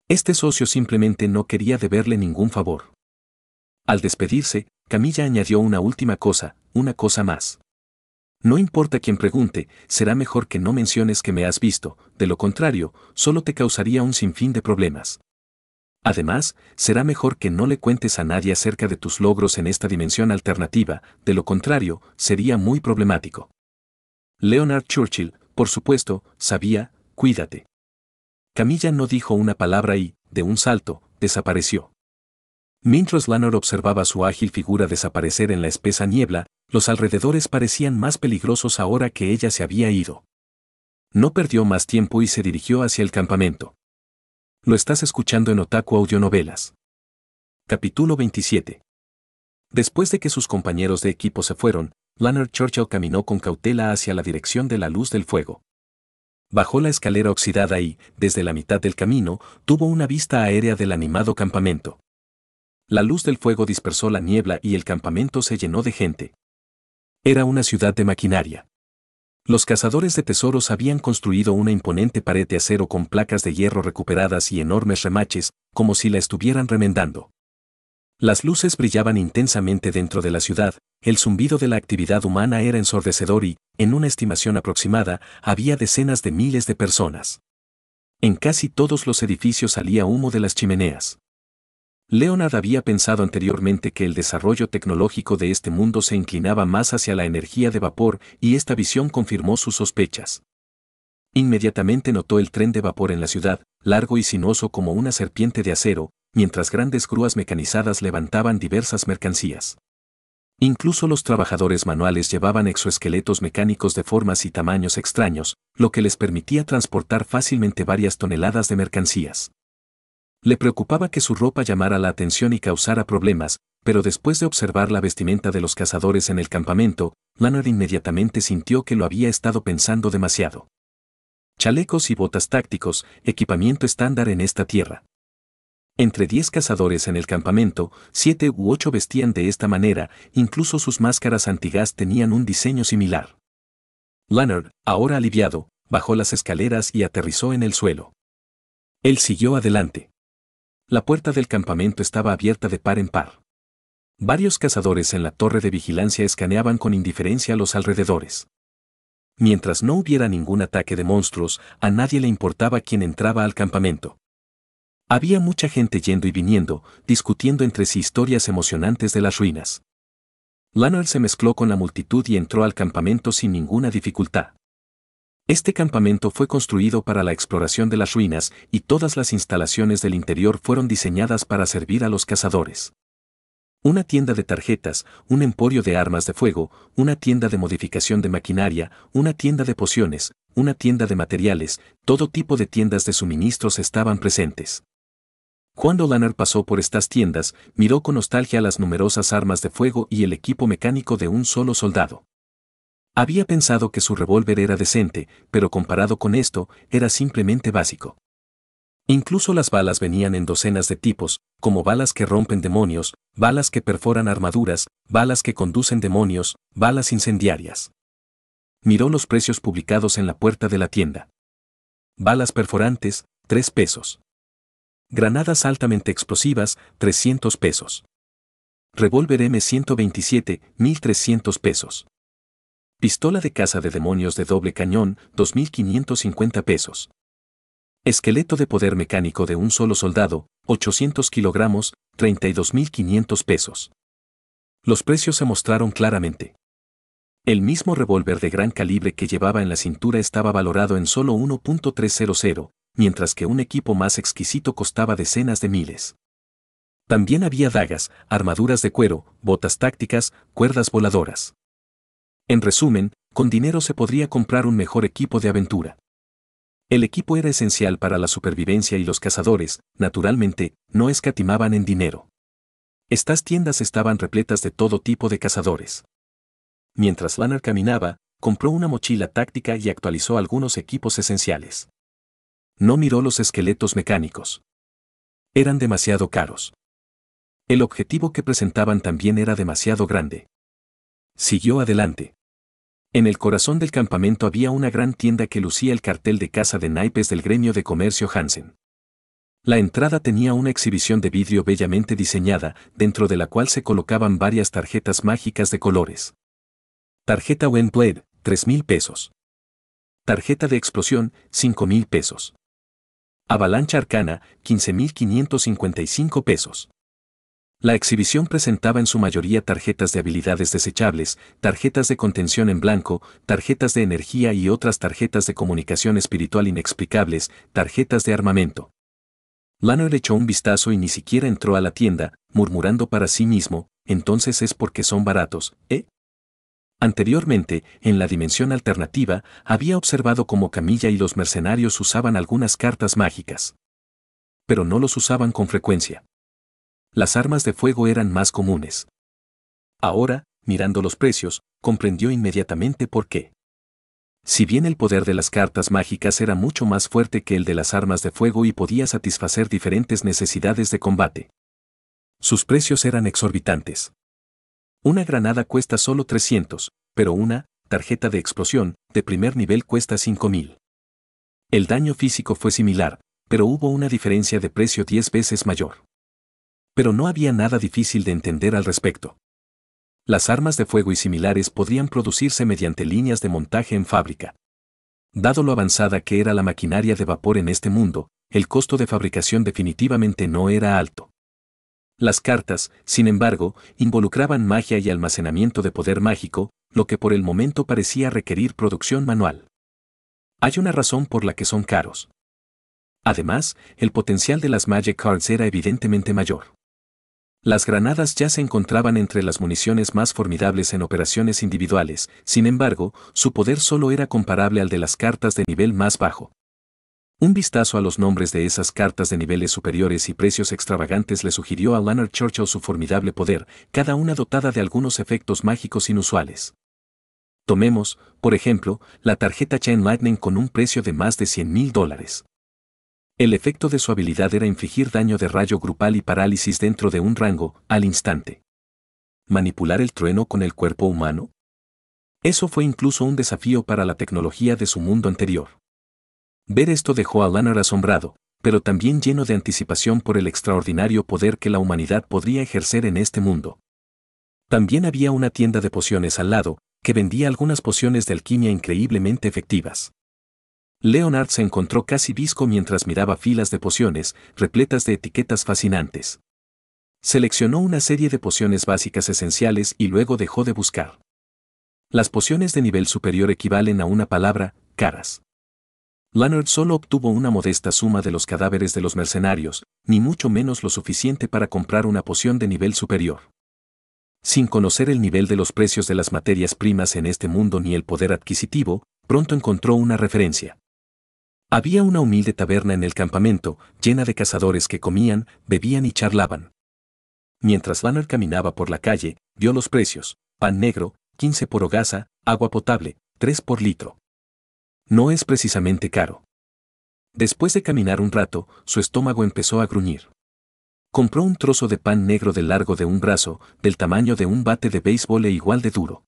Este socio simplemente no quería deberle ningún favor. Al despedirse, Camilla añadió una última cosa, una cosa más. No importa quien pregunte, será mejor que no menciones que me has visto, de lo contrario, solo te causaría un sinfín de problemas. Además, será mejor que no le cuentes a nadie acerca de tus logros en esta dimensión alternativa, de lo contrario, sería muy problemático. Leonard Churchill, por supuesto, sabía, cuídate. Camilla no dijo una palabra y, de un salto, desapareció. Mientras Lanor observaba su ágil figura desaparecer en la espesa niebla, los alrededores parecían más peligrosos ahora que ella se había ido. No perdió más tiempo y se dirigió hacia el campamento. Lo estás escuchando en Otaku Audionovelas. Capítulo 27. Después de que sus compañeros de equipo se fueron, Leonard Churchill caminó con cautela hacia la dirección de la luz del fuego. Bajó la escalera oxidada y, desde la mitad del camino, tuvo una vista aérea del animado campamento. La luz del fuego dispersó la niebla y el campamento se llenó de gente. Era una ciudad de maquinaria. Los cazadores de tesoros habían construido una imponente pared de acero con placas de hierro recuperadas y enormes remaches, como si la estuvieran remendando. Las luces brillaban intensamente dentro de la ciudad, el zumbido de la actividad humana era ensordecedor y, en una estimación aproximada, había decenas de miles de personas. En casi todos los edificios salía humo de las chimeneas. Leonard había pensado anteriormente que el desarrollo tecnológico de este mundo se inclinaba más hacia la energía de vapor y esta visión confirmó sus sospechas. Inmediatamente notó el tren de vapor en la ciudad, largo y sinuoso como una serpiente de acero, mientras grandes grúas mecanizadas levantaban diversas mercancías. Incluso los trabajadores manuales llevaban exoesqueletos mecánicos de formas y tamaños extraños, lo que les permitía transportar fácilmente varias toneladas de mercancías. Le preocupaba que su ropa llamara la atención y causara problemas, pero después de observar la vestimenta de los cazadores en el campamento, Lanner inmediatamente sintió que lo había estado pensando demasiado. Chalecos y botas tácticos, equipamiento estándar en esta tierra. Entre 10 cazadores en el campamento, siete u ocho vestían de esta manera, incluso sus máscaras antigas tenían un diseño similar. Leonard, ahora aliviado, bajó las escaleras y aterrizó en el suelo. Él siguió adelante la puerta del campamento estaba abierta de par en par. Varios cazadores en la torre de vigilancia escaneaban con indiferencia los alrededores. Mientras no hubiera ningún ataque de monstruos, a nadie le importaba quién entraba al campamento. Había mucha gente yendo y viniendo, discutiendo entre sí historias emocionantes de las ruinas. Lanoel se mezcló con la multitud y entró al campamento sin ninguna dificultad. Este campamento fue construido para la exploración de las ruinas y todas las instalaciones del interior fueron diseñadas para servir a los cazadores. Una tienda de tarjetas, un emporio de armas de fuego, una tienda de modificación de maquinaria, una tienda de pociones, una tienda de materiales, todo tipo de tiendas de suministros estaban presentes. Cuando Lanner pasó por estas tiendas, miró con nostalgia las numerosas armas de fuego y el equipo mecánico de un solo soldado. Había pensado que su revólver era decente, pero comparado con esto, era simplemente básico. Incluso las balas venían en docenas de tipos, como balas que rompen demonios, balas que perforan armaduras, balas que conducen demonios, balas incendiarias. Miró los precios publicados en la puerta de la tienda. Balas perforantes, 3 pesos. Granadas altamente explosivas, 300 pesos. Revólver M127, 1300 pesos. Pistola de caza de demonios de doble cañón, 2.550 pesos. Esqueleto de poder mecánico de un solo soldado, 800 kilogramos, 32.500 pesos. Los precios se mostraron claramente. El mismo revólver de gran calibre que llevaba en la cintura estaba valorado en solo 1.300, mientras que un equipo más exquisito costaba decenas de miles. También había dagas, armaduras de cuero, botas tácticas, cuerdas voladoras. En resumen, con dinero se podría comprar un mejor equipo de aventura. El equipo era esencial para la supervivencia y los cazadores, naturalmente, no escatimaban en dinero. Estas tiendas estaban repletas de todo tipo de cazadores. Mientras Lanner caminaba, compró una mochila táctica y actualizó algunos equipos esenciales. No miró los esqueletos mecánicos. Eran demasiado caros. El objetivo que presentaban también era demasiado grande. Siguió adelante. En el corazón del campamento había una gran tienda que lucía el cartel de casa de naipes del gremio de comercio Hansen. La entrada tenía una exhibición de vidrio bellamente diseñada, dentro de la cual se colocaban varias tarjetas mágicas de colores. Tarjeta Wendblade, 3,000 pesos. Tarjeta de explosión, 5,000 pesos. Avalancha Arcana, 15.555 pesos. La exhibición presentaba en su mayoría tarjetas de habilidades desechables, tarjetas de contención en blanco, tarjetas de energía y otras tarjetas de comunicación espiritual inexplicables, tarjetas de armamento. Lanner echó un vistazo y ni siquiera entró a la tienda, murmurando para sí mismo, entonces es porque son baratos, ¿eh? Anteriormente, en la dimensión alternativa, había observado cómo Camilla y los mercenarios usaban algunas cartas mágicas. Pero no los usaban con frecuencia las armas de fuego eran más comunes. Ahora, mirando los precios, comprendió inmediatamente por qué. Si bien el poder de las cartas mágicas era mucho más fuerte que el de las armas de fuego y podía satisfacer diferentes necesidades de combate, sus precios eran exorbitantes. Una granada cuesta solo 300, pero una, tarjeta de explosión, de primer nivel cuesta 5.000. El daño físico fue similar, pero hubo una diferencia de precio 10 veces mayor pero no había nada difícil de entender al respecto. Las armas de fuego y similares podrían producirse mediante líneas de montaje en fábrica. Dado lo avanzada que era la maquinaria de vapor en este mundo, el costo de fabricación definitivamente no era alto. Las cartas, sin embargo, involucraban magia y almacenamiento de poder mágico, lo que por el momento parecía requerir producción manual. Hay una razón por la que son caros. Además, el potencial de las Magic Cards era evidentemente mayor. Las granadas ya se encontraban entre las municiones más formidables en operaciones individuales, sin embargo, su poder solo era comparable al de las cartas de nivel más bajo. Un vistazo a los nombres de esas cartas de niveles superiores y precios extravagantes le sugirió a Leonard Churchill su formidable poder, cada una dotada de algunos efectos mágicos inusuales. Tomemos, por ejemplo, la tarjeta Chain Lightning con un precio de más de 100.000 mil dólares. El efecto de su habilidad era infligir daño de rayo grupal y parálisis dentro de un rango, al instante. ¿Manipular el trueno con el cuerpo humano? Eso fue incluso un desafío para la tecnología de su mundo anterior. Ver esto dejó a Lanner asombrado, pero también lleno de anticipación por el extraordinario poder que la humanidad podría ejercer en este mundo. También había una tienda de pociones al lado, que vendía algunas pociones de alquimia increíblemente efectivas. Leonard se encontró casi visco mientras miraba filas de pociones, repletas de etiquetas fascinantes. Seleccionó una serie de pociones básicas esenciales y luego dejó de buscar. Las pociones de nivel superior equivalen a una palabra, caras. Leonard solo obtuvo una modesta suma de los cadáveres de los mercenarios, ni mucho menos lo suficiente para comprar una poción de nivel superior. Sin conocer el nivel de los precios de las materias primas en este mundo ni el poder adquisitivo, pronto encontró una referencia. Había una humilde taberna en el campamento, llena de cazadores que comían, bebían y charlaban. Mientras Banner caminaba por la calle, vio los precios, pan negro, 15 por hogaza, agua potable, 3 por litro. No es precisamente caro. Después de caminar un rato, su estómago empezó a gruñir. Compró un trozo de pan negro de largo de un brazo, del tamaño de un bate de béisbol e igual de duro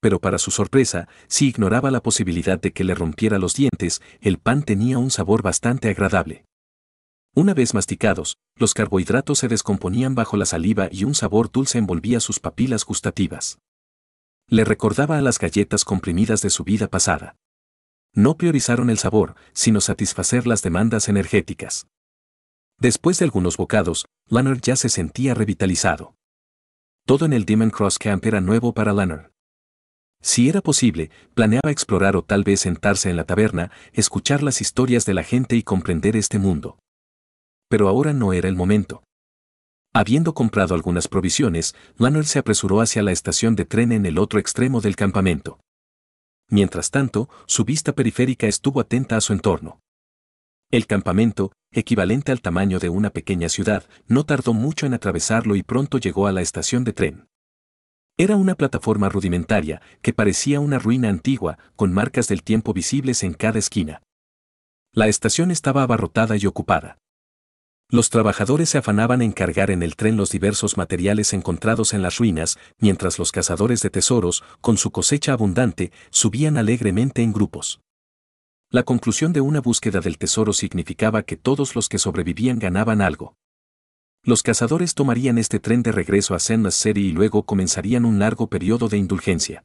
pero para su sorpresa, si ignoraba la posibilidad de que le rompiera los dientes, el pan tenía un sabor bastante agradable. Una vez masticados, los carbohidratos se descomponían bajo la saliva y un sabor dulce envolvía sus papilas gustativas. Le recordaba a las galletas comprimidas de su vida pasada. No priorizaron el sabor, sino satisfacer las demandas energéticas. Después de algunos bocados, Leonard ya se sentía revitalizado. Todo en el Demon Cross Camp era nuevo para Leonard. Si era posible, planeaba explorar o tal vez sentarse en la taberna, escuchar las historias de la gente y comprender este mundo. Pero ahora no era el momento. Habiendo comprado algunas provisiones, Manuel se apresuró hacia la estación de tren en el otro extremo del campamento. Mientras tanto, su vista periférica estuvo atenta a su entorno. El campamento, equivalente al tamaño de una pequeña ciudad, no tardó mucho en atravesarlo y pronto llegó a la estación de tren. Era una plataforma rudimentaria que parecía una ruina antigua, con marcas del tiempo visibles en cada esquina. La estación estaba abarrotada y ocupada. Los trabajadores se afanaban en cargar en el tren los diversos materiales encontrados en las ruinas, mientras los cazadores de tesoros, con su cosecha abundante, subían alegremente en grupos. La conclusión de una búsqueda del tesoro significaba que todos los que sobrevivían ganaban algo. Los cazadores tomarían este tren de regreso a Senna's City y luego comenzarían un largo periodo de indulgencia.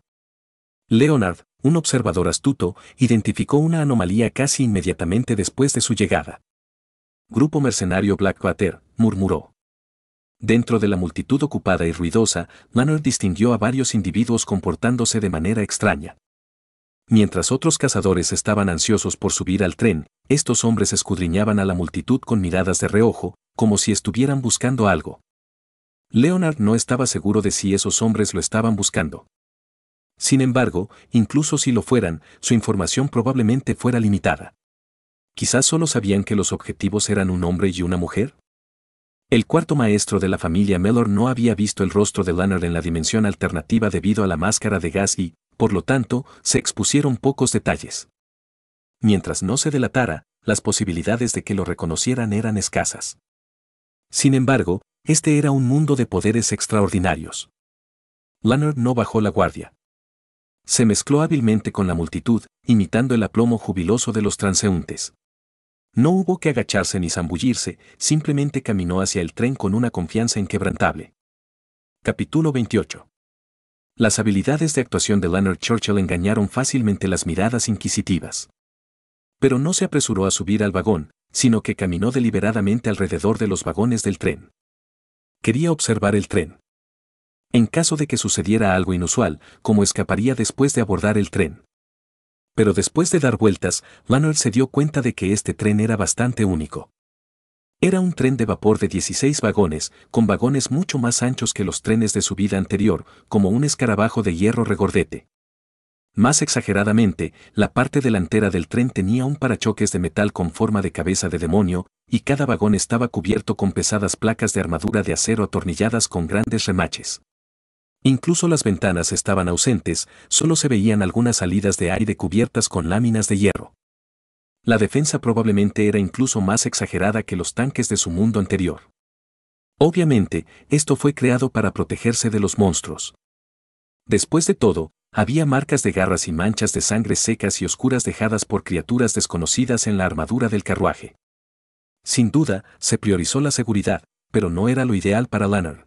Leonard, un observador astuto, identificó una anomalía casi inmediatamente después de su llegada. Grupo mercenario Blackwater, murmuró. Dentro de la multitud ocupada y ruidosa, Manuel distinguió a varios individuos comportándose de manera extraña. Mientras otros cazadores estaban ansiosos por subir al tren, estos hombres escudriñaban a la multitud con miradas de reojo, como si estuvieran buscando algo. Leonard no estaba seguro de si esos hombres lo estaban buscando. Sin embargo, incluso si lo fueran, su información probablemente fuera limitada. Quizás solo sabían que los objetivos eran un hombre y una mujer. El cuarto maestro de la familia Mellor no había visto el rostro de Leonard en la dimensión alternativa debido a la máscara de gas y, por lo tanto, se expusieron pocos detalles. Mientras no se delatara, las posibilidades de que lo reconocieran eran escasas. Sin embargo, este era un mundo de poderes extraordinarios. Leonard no bajó la guardia. Se mezcló hábilmente con la multitud, imitando el aplomo jubiloso de los transeúntes. No hubo que agacharse ni zambullirse, simplemente caminó hacia el tren con una confianza inquebrantable. Capítulo 28. Las habilidades de actuación de Leonard Churchill engañaron fácilmente las miradas inquisitivas. Pero no se apresuró a subir al vagón, sino que caminó deliberadamente alrededor de los vagones del tren. Quería observar el tren. En caso de que sucediera algo inusual, como escaparía después de abordar el tren. Pero después de dar vueltas, Manuel se dio cuenta de que este tren era bastante único. Era un tren de vapor de 16 vagones, con vagones mucho más anchos que los trenes de su vida anterior, como un escarabajo de hierro regordete. Más exageradamente, la parte delantera del tren tenía un parachoques de metal con forma de cabeza de demonio, y cada vagón estaba cubierto con pesadas placas de armadura de acero atornilladas con grandes remaches. Incluso las ventanas estaban ausentes, solo se veían algunas salidas de aire cubiertas con láminas de hierro. La defensa probablemente era incluso más exagerada que los tanques de su mundo anterior. Obviamente, esto fue creado para protegerse de los monstruos. Después de todo, había marcas de garras y manchas de sangre secas y oscuras dejadas por criaturas desconocidas en la armadura del carruaje. Sin duda, se priorizó la seguridad, pero no era lo ideal para Lanner.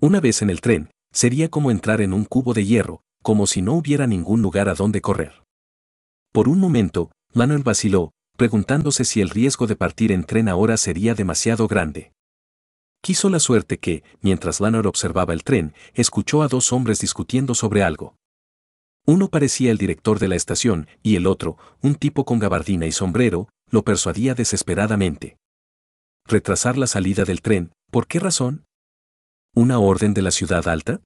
Una vez en el tren, sería como entrar en un cubo de hierro, como si no hubiera ningún lugar a donde correr. Por un momento, Lanner vaciló, preguntándose si el riesgo de partir en tren ahora sería demasiado grande. Quiso la suerte que, mientras Lanner observaba el tren, escuchó a dos hombres discutiendo sobre algo. Uno parecía el director de la estación y el otro, un tipo con gabardina y sombrero, lo persuadía desesperadamente. Retrasar la salida del tren, ¿por qué razón? ¿Una orden de la ciudad alta?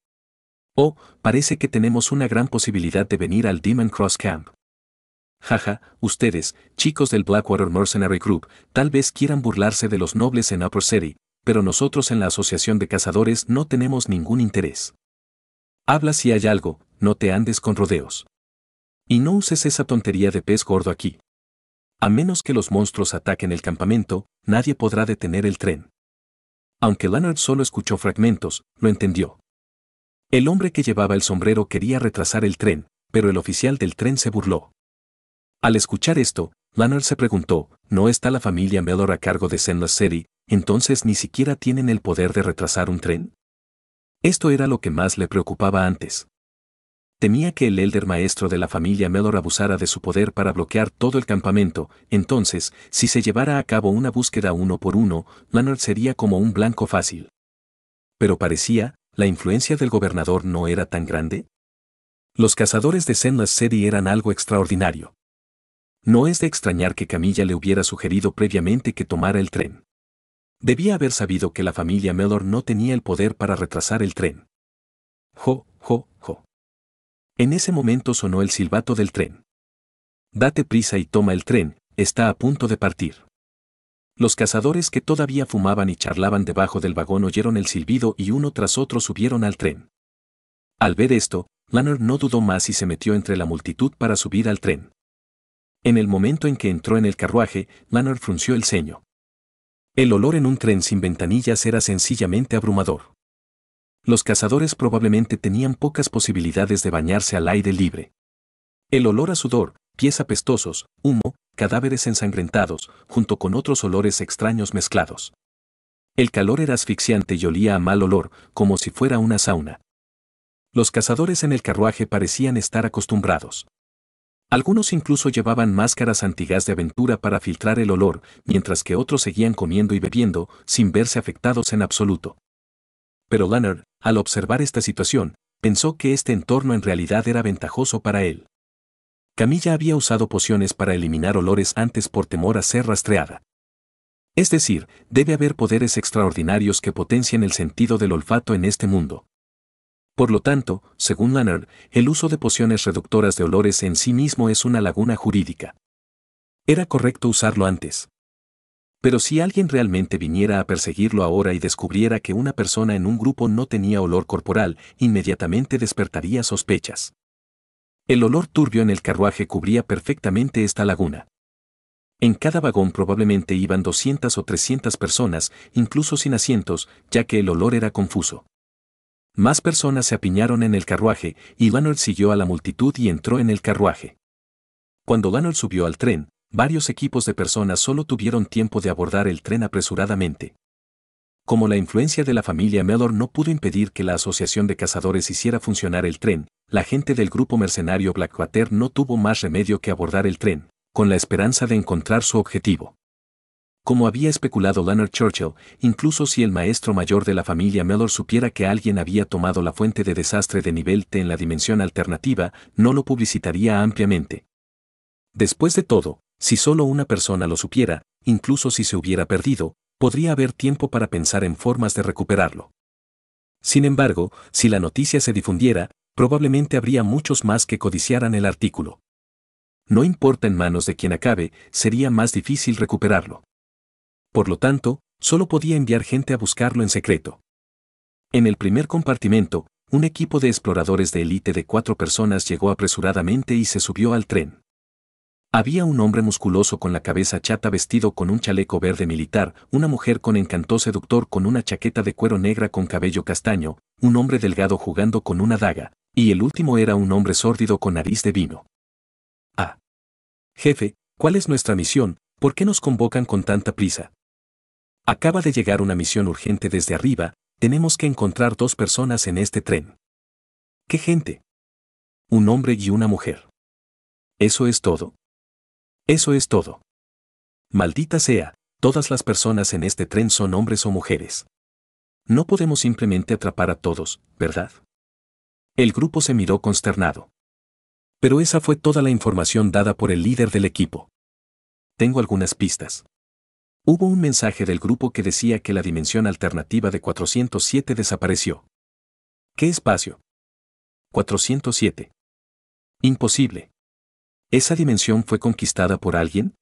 Oh, parece que tenemos una gran posibilidad de venir al Demon Cross Camp. Jaja, ustedes, chicos del Blackwater Mercenary Group, tal vez quieran burlarse de los nobles en Upper City, pero nosotros en la Asociación de Cazadores no tenemos ningún interés. Habla si hay algo, no te andes con rodeos. Y no uses esa tontería de pez gordo aquí. A menos que los monstruos ataquen el campamento, nadie podrá detener el tren. Aunque Leonard solo escuchó fragmentos, lo entendió. El hombre que llevaba el sombrero quería retrasar el tren, pero el oficial del tren se burló. Al escuchar esto, Leonard se preguntó, ¿no está la familia Mellor a cargo de Senla City, entonces ni siquiera tienen el poder de retrasar un tren? Esto era lo que más le preocupaba antes. Temía que el elder maestro de la familia Melor abusara de su poder para bloquear todo el campamento, entonces, si se llevara a cabo una búsqueda uno por uno, Leonard sería como un blanco fácil. Pero parecía, la influencia del gobernador no era tan grande. Los cazadores de Senlas City eran algo extraordinario. No es de extrañar que Camilla le hubiera sugerido previamente que tomara el tren. Debía haber sabido que la familia Mellor no tenía el poder para retrasar el tren. Jo, jo, jo. En ese momento sonó el silbato del tren. Date prisa y toma el tren, está a punto de partir. Los cazadores que todavía fumaban y charlaban debajo del vagón oyeron el silbido y uno tras otro subieron al tren. Al ver esto, Lanner no dudó más y se metió entre la multitud para subir al tren. En el momento en que entró en el carruaje, Lanner frunció el ceño. El olor en un tren sin ventanillas era sencillamente abrumador. Los cazadores probablemente tenían pocas posibilidades de bañarse al aire libre. El olor a sudor, pies apestosos, humo, cadáveres ensangrentados, junto con otros olores extraños mezclados. El calor era asfixiante y olía a mal olor, como si fuera una sauna. Los cazadores en el carruaje parecían estar acostumbrados. Algunos incluso llevaban máscaras antigas de aventura para filtrar el olor, mientras que otros seguían comiendo y bebiendo, sin verse afectados en absoluto. Pero Lanner, al observar esta situación, pensó que este entorno en realidad era ventajoso para él. Camilla había usado pociones para eliminar olores antes por temor a ser rastreada. Es decir, debe haber poderes extraordinarios que potencian el sentido del olfato en este mundo. Por lo tanto, según Lanner, el uso de pociones reductoras de olores en sí mismo es una laguna jurídica. Era correcto usarlo antes. Pero si alguien realmente viniera a perseguirlo ahora y descubriera que una persona en un grupo no tenía olor corporal, inmediatamente despertaría sospechas. El olor turbio en el carruaje cubría perfectamente esta laguna. En cada vagón probablemente iban 200 o 300 personas, incluso sin asientos, ya que el olor era confuso. Más personas se apiñaron en el carruaje, y siguió a la multitud y entró en el carruaje. Cuando Lanold subió al tren, varios equipos de personas solo tuvieron tiempo de abordar el tren apresuradamente. Como la influencia de la familia Mellor no pudo impedir que la Asociación de Cazadores hiciera funcionar el tren, la gente del grupo mercenario Blackwater no tuvo más remedio que abordar el tren, con la esperanza de encontrar su objetivo. Como había especulado Leonard Churchill, incluso si el maestro mayor de la familia Mellor supiera que alguien había tomado la fuente de desastre de nivel T en la dimensión alternativa, no lo publicitaría ampliamente. Después de todo, si solo una persona lo supiera, incluso si se hubiera perdido, podría haber tiempo para pensar en formas de recuperarlo. Sin embargo, si la noticia se difundiera, probablemente habría muchos más que codiciaran el artículo. No importa en manos de quien acabe, sería más difícil recuperarlo. Por lo tanto, solo podía enviar gente a buscarlo en secreto. En el primer compartimento, un equipo de exploradores de élite de cuatro personas llegó apresuradamente y se subió al tren. Había un hombre musculoso con la cabeza chata vestido con un chaleco verde militar, una mujer con encanto seductor con una chaqueta de cuero negra con cabello castaño, un hombre delgado jugando con una daga, y el último era un hombre sórdido con nariz de vino. Ah. Jefe, ¿cuál es nuestra misión? ¿Por qué nos convocan con tanta prisa? Acaba de llegar una misión urgente desde arriba, tenemos que encontrar dos personas en este tren. ¿Qué gente? Un hombre y una mujer. Eso es todo. Eso es todo. Maldita sea, todas las personas en este tren son hombres o mujeres. No podemos simplemente atrapar a todos, ¿verdad? El grupo se miró consternado. Pero esa fue toda la información dada por el líder del equipo. Tengo algunas pistas. Hubo un mensaje del grupo que decía que la dimensión alternativa de 407 desapareció. ¿Qué espacio? 407. Imposible. ¿Esa dimensión fue conquistada por alguien?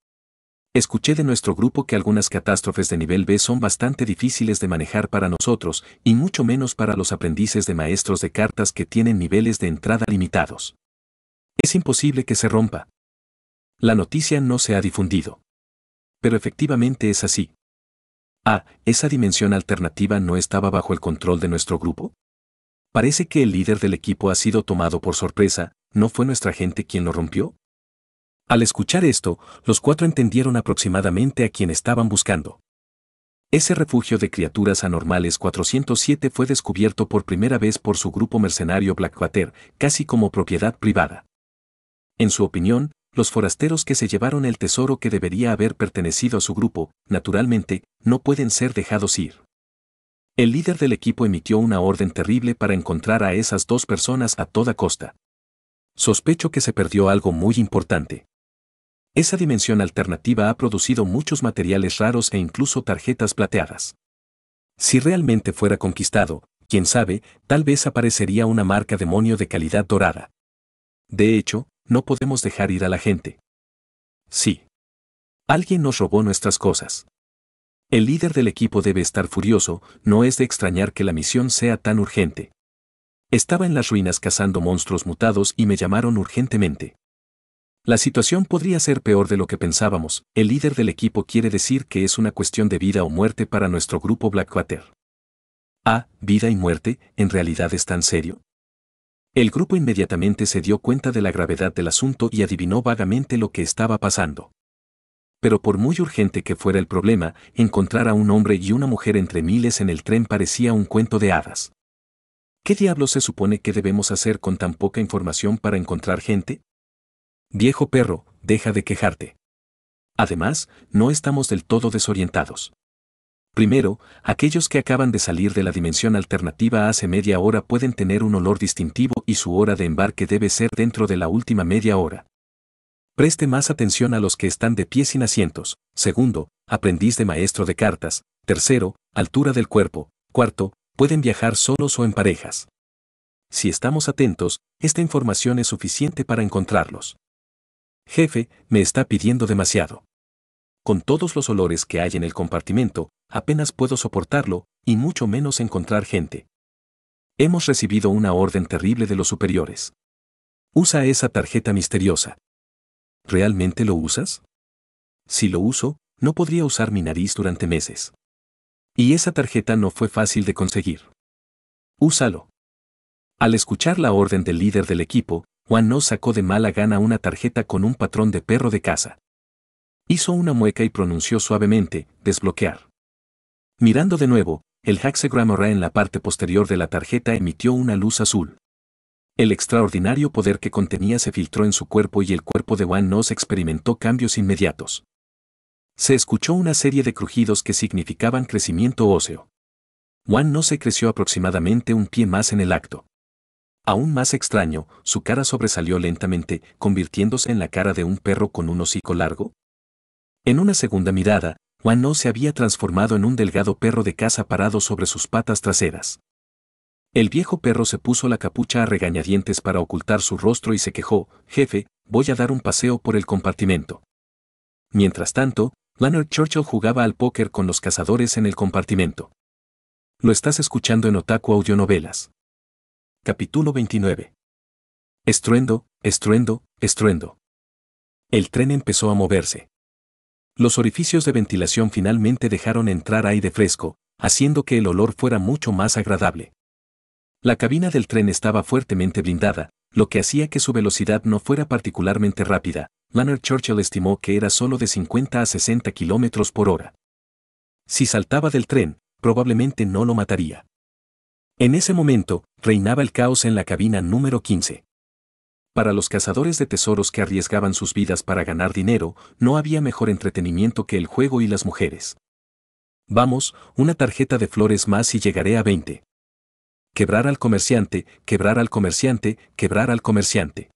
Escuché de nuestro grupo que algunas catástrofes de nivel B son bastante difíciles de manejar para nosotros y mucho menos para los aprendices de maestros de cartas que tienen niveles de entrada limitados. Es imposible que se rompa. La noticia no se ha difundido pero efectivamente es así. Ah, ¿esa dimensión alternativa no estaba bajo el control de nuestro grupo? Parece que el líder del equipo ha sido tomado por sorpresa, ¿no fue nuestra gente quien lo rompió? Al escuchar esto, los cuatro entendieron aproximadamente a quien estaban buscando. Ese refugio de criaturas anormales 407 fue descubierto por primera vez por su grupo mercenario Blackwater, casi como propiedad privada. En su opinión, los forasteros que se llevaron el tesoro que debería haber pertenecido a su grupo, naturalmente, no pueden ser dejados ir. El líder del equipo emitió una orden terrible para encontrar a esas dos personas a toda costa. Sospecho que se perdió algo muy importante. Esa dimensión alternativa ha producido muchos materiales raros e incluso tarjetas plateadas. Si realmente fuera conquistado, quién sabe, tal vez aparecería una marca demonio de calidad dorada. De hecho, no podemos dejar ir a la gente. Sí. Alguien nos robó nuestras cosas. El líder del equipo debe estar furioso, no es de extrañar que la misión sea tan urgente. Estaba en las ruinas cazando monstruos mutados y me llamaron urgentemente. La situación podría ser peor de lo que pensábamos, el líder del equipo quiere decir que es una cuestión de vida o muerte para nuestro grupo Blackwater. Ah, vida y muerte, ¿en realidad es tan serio? El grupo inmediatamente se dio cuenta de la gravedad del asunto y adivinó vagamente lo que estaba pasando. Pero por muy urgente que fuera el problema, encontrar a un hombre y una mujer entre miles en el tren parecía un cuento de hadas. ¿Qué diablos se supone que debemos hacer con tan poca información para encontrar gente? Viejo perro, deja de quejarte. Además, no estamos del todo desorientados. Primero, aquellos que acaban de salir de la dimensión alternativa hace media hora pueden tener un olor distintivo y su hora de embarque debe ser dentro de la última media hora. Preste más atención a los que están de pie sin asientos. Segundo, aprendiz de maestro de cartas. Tercero, altura del cuerpo. Cuarto, pueden viajar solos o en parejas. Si estamos atentos, esta información es suficiente para encontrarlos. Jefe, me está pidiendo demasiado. Con todos los olores que hay en el compartimento, apenas puedo soportarlo, y mucho menos encontrar gente. Hemos recibido una orden terrible de los superiores. Usa esa tarjeta misteriosa. ¿Realmente lo usas? Si lo uso, no podría usar mi nariz durante meses. Y esa tarjeta no fue fácil de conseguir. Úsalo. Al escuchar la orden del líder del equipo, Juan no sacó de mala gana una tarjeta con un patrón de perro de casa. Hizo una mueca y pronunció suavemente, desbloquear. Mirando de nuevo, el ray en la parte posterior de la tarjeta emitió una luz azul. El extraordinario poder que contenía se filtró en su cuerpo y el cuerpo de Wan se experimentó cambios inmediatos. Se escuchó una serie de crujidos que significaban crecimiento óseo. Juan no se creció aproximadamente un pie más en el acto. Aún más extraño, su cara sobresalió lentamente, convirtiéndose en la cara de un perro con un hocico largo. En una segunda mirada, Juan No se había transformado en un delgado perro de caza parado sobre sus patas traseras. El viejo perro se puso la capucha a regañadientes para ocultar su rostro y se quejó, jefe, voy a dar un paseo por el compartimento. Mientras tanto, Leonard Churchill jugaba al póker con los cazadores en el compartimento. Lo estás escuchando en Otaku Audionovelas. Capítulo 29. Estruendo, estruendo, estruendo. El tren empezó a moverse. Los orificios de ventilación finalmente dejaron entrar aire fresco, haciendo que el olor fuera mucho más agradable. La cabina del tren estaba fuertemente blindada, lo que hacía que su velocidad no fuera particularmente rápida. Leonard Churchill estimó que era solo de 50 a 60 kilómetros por hora. Si saltaba del tren, probablemente no lo mataría. En ese momento, reinaba el caos en la cabina número 15. Para los cazadores de tesoros que arriesgaban sus vidas para ganar dinero, no había mejor entretenimiento que el juego y las mujeres. Vamos, una tarjeta de flores más y llegaré a 20. Quebrar al comerciante, quebrar al comerciante, quebrar al comerciante.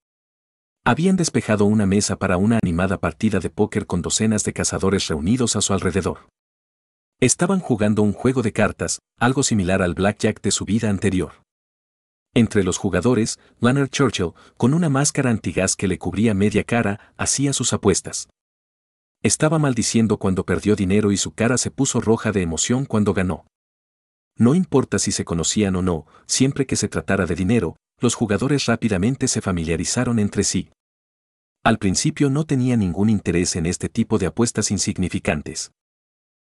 Habían despejado una mesa para una animada partida de póker con docenas de cazadores reunidos a su alrededor. Estaban jugando un juego de cartas, algo similar al blackjack de su vida anterior. Entre los jugadores, Leonard Churchill, con una máscara antigás que le cubría media cara, hacía sus apuestas. Estaba maldiciendo cuando perdió dinero y su cara se puso roja de emoción cuando ganó. No importa si se conocían o no, siempre que se tratara de dinero, los jugadores rápidamente se familiarizaron entre sí. Al principio no tenía ningún interés en este tipo de apuestas insignificantes.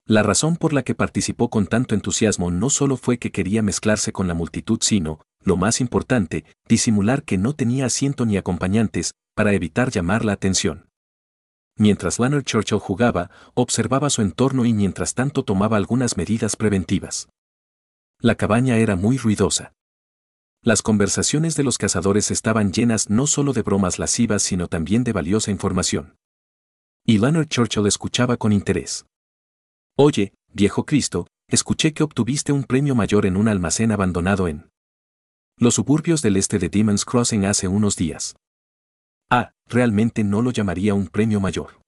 La razón por la que participó con tanto entusiasmo no solo fue que quería mezclarse con la multitud, sino, lo más importante, disimular que no tenía asiento ni acompañantes, para evitar llamar la atención. Mientras Leonard Churchill jugaba, observaba su entorno y mientras tanto tomaba algunas medidas preventivas. La cabaña era muy ruidosa. Las conversaciones de los cazadores estaban llenas no solo de bromas lascivas, sino también de valiosa información. Y Leonard Churchill escuchaba con interés. Oye, viejo Cristo, escuché que obtuviste un premio mayor en un almacén abandonado en los suburbios del este de Demon's Crossing hace unos días. Ah, realmente no lo llamaría un premio mayor.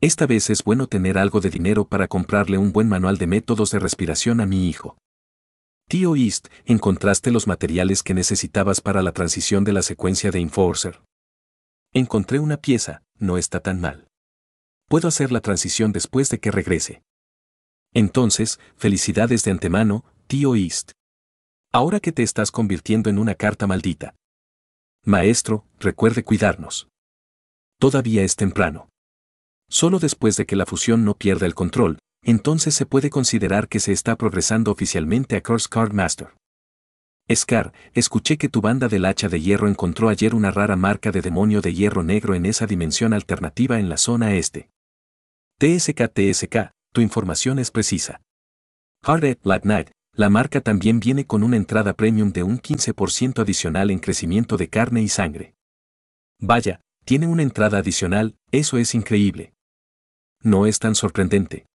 Esta vez es bueno tener algo de dinero para comprarle un buen manual de métodos de respiración a mi hijo. Tío East, encontraste los materiales que necesitabas para la transición de la secuencia de Enforcer. Encontré una pieza, no está tan mal. Puedo hacer la transición después de que regrese. Entonces, felicidades de antemano, tío East. Ahora que te estás convirtiendo en una carta maldita. Maestro, recuerde cuidarnos. Todavía es temprano. Solo después de que la fusión no pierda el control, entonces se puede considerar que se está progresando oficialmente a Cross Card Master. Scar, escuché que tu banda del hacha de hierro encontró ayer una rara marca de demonio de hierro negro en esa dimensión alternativa en la zona este. TSK TSK, tu información es precisa. Hard at la marca también viene con una entrada premium de un 15% adicional en crecimiento de carne y sangre. Vaya, tiene una entrada adicional, eso es increíble. No es tan sorprendente.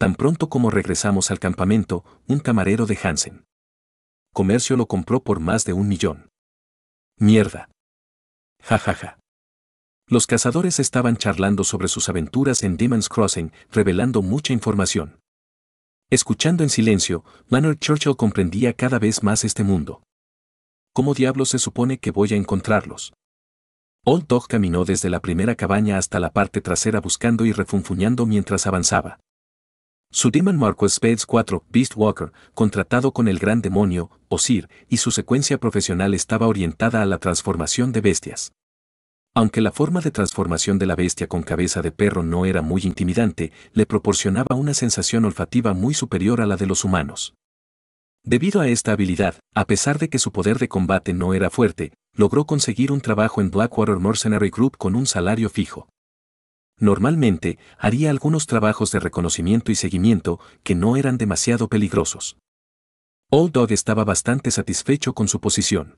Tan pronto como regresamos al campamento, un camarero de Hansen. Comercio lo compró por más de un millón. Mierda. Ja ja ja. Los cazadores estaban charlando sobre sus aventuras en Demon's Crossing, revelando mucha información. Escuchando en silencio, Manor Churchill comprendía cada vez más este mundo. ¿Cómo diablos se supone que voy a encontrarlos? Old Dog caminó desde la primera cabaña hasta la parte trasera buscando y refunfuñando mientras avanzaba. Su Demon Marquess Spades 4, Beast Walker, contratado con el gran demonio, Osir, y su secuencia profesional estaba orientada a la transformación de bestias. Aunque la forma de transformación de la bestia con cabeza de perro no era muy intimidante, le proporcionaba una sensación olfativa muy superior a la de los humanos. Debido a esta habilidad, a pesar de que su poder de combate no era fuerte, logró conseguir un trabajo en Blackwater Mercenary Group con un salario fijo. Normalmente, haría algunos trabajos de reconocimiento y seguimiento que no eran demasiado peligrosos. Old Dog estaba bastante satisfecho con su posición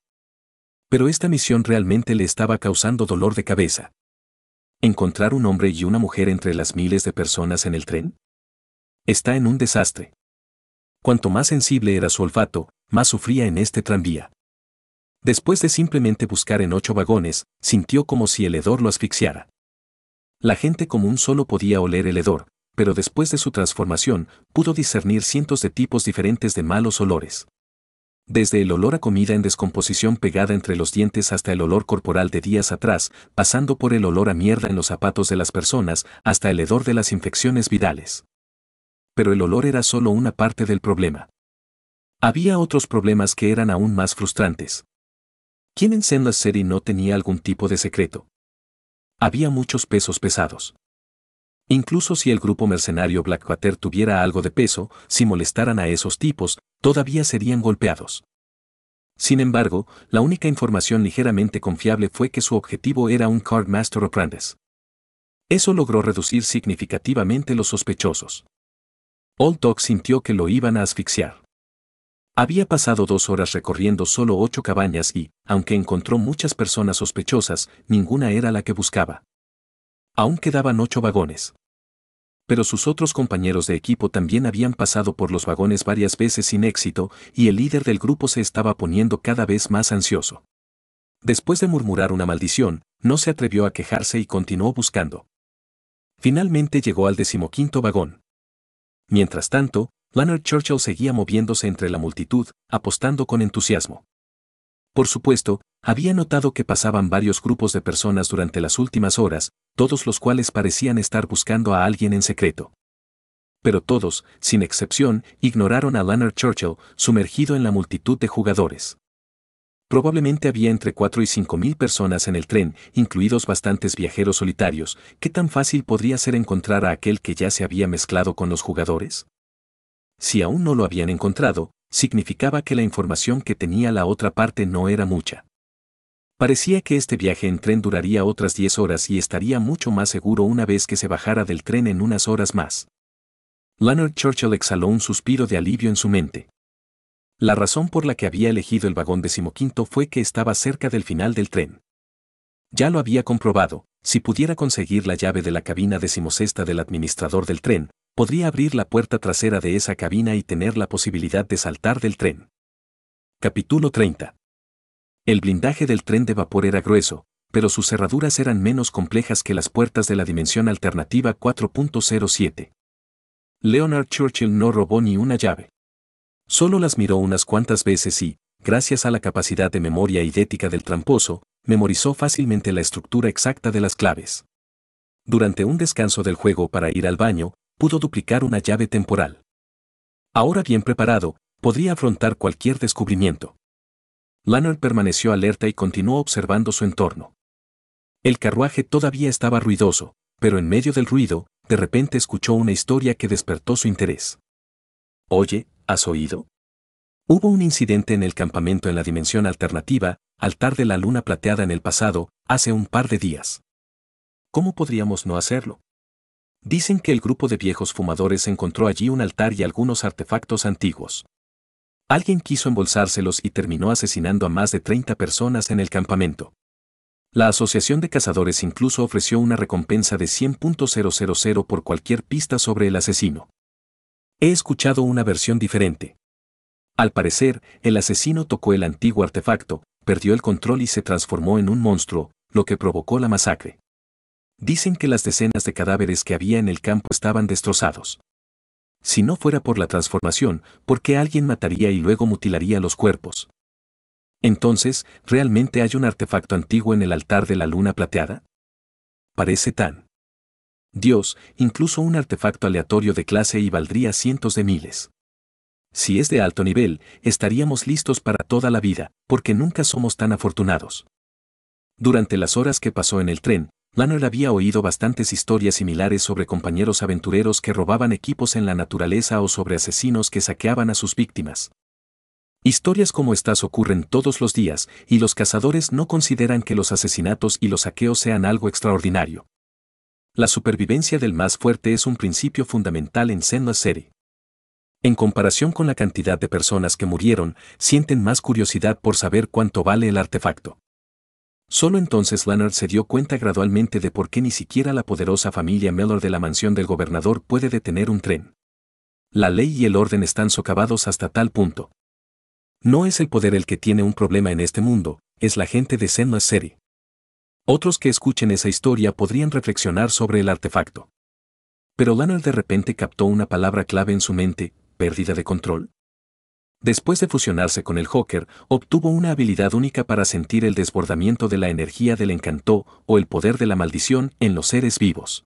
pero esta misión realmente le estaba causando dolor de cabeza. ¿Encontrar un hombre y una mujer entre las miles de personas en el tren? Está en un desastre. Cuanto más sensible era su olfato, más sufría en este tranvía. Después de simplemente buscar en ocho vagones, sintió como si el hedor lo asfixiara. La gente común solo podía oler el hedor, pero después de su transformación, pudo discernir cientos de tipos diferentes de malos olores desde el olor a comida en descomposición pegada entre los dientes hasta el olor corporal de días atrás, pasando por el olor a mierda en los zapatos de las personas, hasta el hedor de las infecciones virales. Pero el olor era solo una parte del problema. Había otros problemas que eran aún más frustrantes. ¿Quién en Seri no tenía algún tipo de secreto? Había muchos pesos pesados. Incluso si el grupo mercenario Blackwater tuviera algo de peso, si molestaran a esos tipos, todavía serían golpeados. Sin embargo, la única información ligeramente confiable fue que su objetivo era un Cardmaster Apprentice. Eso logró reducir significativamente los sospechosos. Old Dog sintió que lo iban a asfixiar. Había pasado dos horas recorriendo solo ocho cabañas y, aunque encontró muchas personas sospechosas, ninguna era la que buscaba. Aún quedaban ocho vagones pero sus otros compañeros de equipo también habían pasado por los vagones varias veces sin éxito y el líder del grupo se estaba poniendo cada vez más ansioso. Después de murmurar una maldición, no se atrevió a quejarse y continuó buscando. Finalmente llegó al decimoquinto vagón. Mientras tanto, Leonard Churchill seguía moviéndose entre la multitud, apostando con entusiasmo. Por supuesto, había notado que pasaban varios grupos de personas durante las últimas horas, todos los cuales parecían estar buscando a alguien en secreto. Pero todos, sin excepción, ignoraron a Leonard Churchill, sumergido en la multitud de jugadores. Probablemente había entre 4 y 5 mil personas en el tren, incluidos bastantes viajeros solitarios, ¿qué tan fácil podría ser encontrar a aquel que ya se había mezclado con los jugadores? Si aún no lo habían encontrado, significaba que la información que tenía la otra parte no era mucha. Parecía que este viaje en tren duraría otras 10 horas y estaría mucho más seguro una vez que se bajara del tren en unas horas más. Leonard Churchill exhaló un suspiro de alivio en su mente. La razón por la que había elegido el vagón decimoquinto fue que estaba cerca del final del tren. Ya lo había comprobado, si pudiera conseguir la llave de la cabina decimosexta del administrador del tren, podría abrir la puerta trasera de esa cabina y tener la posibilidad de saltar del tren. Capítulo 30. El blindaje del tren de vapor era grueso, pero sus cerraduras eran menos complejas que las puertas de la dimensión alternativa 4.07. Leonard Churchill no robó ni una llave. Solo las miró unas cuantas veces y, gracias a la capacidad de memoria idética del tramposo, memorizó fácilmente la estructura exacta de las claves. Durante un descanso del juego para ir al baño, pudo duplicar una llave temporal. Ahora bien preparado, podría afrontar cualquier descubrimiento. Lannard permaneció alerta y continuó observando su entorno. El carruaje todavía estaba ruidoso, pero en medio del ruido, de repente escuchó una historia que despertó su interés. Oye, ¿has oído? Hubo un incidente en el campamento en la dimensión alternativa, altar de la luna plateada en el pasado, hace un par de días. ¿Cómo podríamos no hacerlo? Dicen que el grupo de viejos fumadores encontró allí un altar y algunos artefactos antiguos. Alguien quiso embolsárselos y terminó asesinando a más de 30 personas en el campamento. La Asociación de Cazadores incluso ofreció una recompensa de 100.000 por cualquier pista sobre el asesino. He escuchado una versión diferente. Al parecer, el asesino tocó el antiguo artefacto, perdió el control y se transformó en un monstruo, lo que provocó la masacre. Dicen que las decenas de cadáveres que había en el campo estaban destrozados. Si no fuera por la transformación, ¿por qué alguien mataría y luego mutilaría los cuerpos? Entonces, ¿realmente hay un artefacto antiguo en el altar de la luna plateada? Parece tan. Dios, incluso un artefacto aleatorio de clase y valdría cientos de miles. Si es de alto nivel, estaríamos listos para toda la vida, porque nunca somos tan afortunados. Durante las horas que pasó en el tren, Lanner había oído bastantes historias similares sobre compañeros aventureros que robaban equipos en la naturaleza o sobre asesinos que saqueaban a sus víctimas. Historias como estas ocurren todos los días y los cazadores no consideran que los asesinatos y los saqueos sean algo extraordinario. La supervivencia del más fuerte es un principio fundamental en Senna Seri. En comparación con la cantidad de personas que murieron, sienten más curiosidad por saber cuánto vale el artefacto. Solo entonces Leonard se dio cuenta gradualmente de por qué ni siquiera la poderosa familia Mellor de la mansión del gobernador puede detener un tren. La ley y el orden están socavados hasta tal punto. No es el poder el que tiene un problema en este mundo, es la gente de Senna Seri. Otros que escuchen esa historia podrían reflexionar sobre el artefacto. Pero Leonard de repente captó una palabra clave en su mente, pérdida de control. Después de fusionarse con el Joker, obtuvo una habilidad única para sentir el desbordamiento de la energía del encantó o el poder de la maldición en los seres vivos.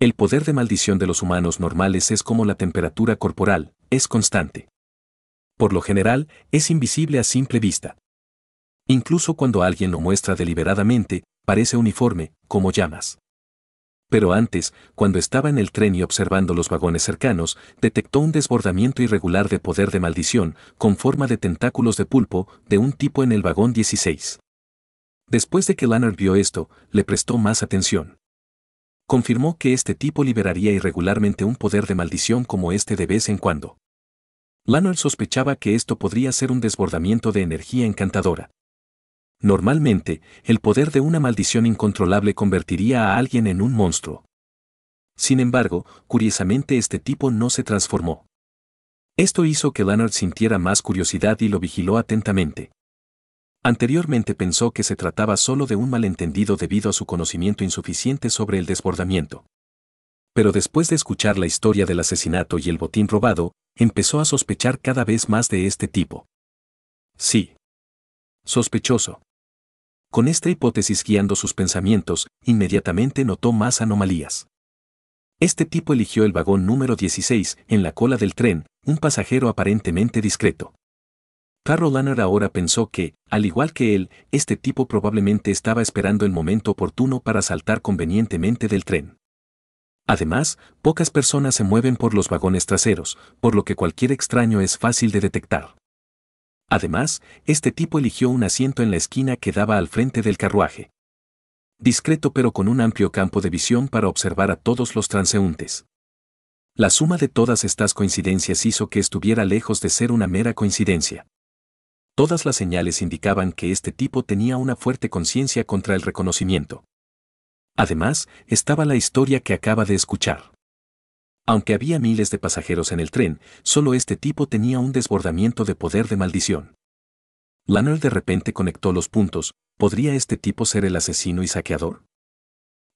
El poder de maldición de los humanos normales es como la temperatura corporal, es constante. Por lo general, es invisible a simple vista. Incluso cuando alguien lo muestra deliberadamente, parece uniforme, como llamas. Pero antes, cuando estaba en el tren y observando los vagones cercanos, detectó un desbordamiento irregular de poder de maldición, con forma de tentáculos de pulpo, de un tipo en el vagón 16. Después de que Lannard vio esto, le prestó más atención. Confirmó que este tipo liberaría irregularmente un poder de maldición como este de vez en cuando. Lannard sospechaba que esto podría ser un desbordamiento de energía encantadora. Normalmente, el poder de una maldición incontrolable convertiría a alguien en un monstruo. Sin embargo, curiosamente este tipo no se transformó. Esto hizo que Leonard sintiera más curiosidad y lo vigiló atentamente. Anteriormente pensó que se trataba solo de un malentendido debido a su conocimiento insuficiente sobre el desbordamiento. Pero después de escuchar la historia del asesinato y el botín robado, empezó a sospechar cada vez más de este tipo. Sí. Sospechoso. Con esta hipótesis guiando sus pensamientos, inmediatamente notó más anomalías. Este tipo eligió el vagón número 16, en la cola del tren, un pasajero aparentemente discreto. Carol Lanner ahora pensó que, al igual que él, este tipo probablemente estaba esperando el momento oportuno para saltar convenientemente del tren. Además, pocas personas se mueven por los vagones traseros, por lo que cualquier extraño es fácil de detectar. Además, este tipo eligió un asiento en la esquina que daba al frente del carruaje. Discreto pero con un amplio campo de visión para observar a todos los transeúntes. La suma de todas estas coincidencias hizo que estuviera lejos de ser una mera coincidencia. Todas las señales indicaban que este tipo tenía una fuerte conciencia contra el reconocimiento. Además, estaba la historia que acaba de escuchar. Aunque había miles de pasajeros en el tren, solo este tipo tenía un desbordamiento de poder de maldición. Lanner de repente conectó los puntos, ¿podría este tipo ser el asesino y saqueador?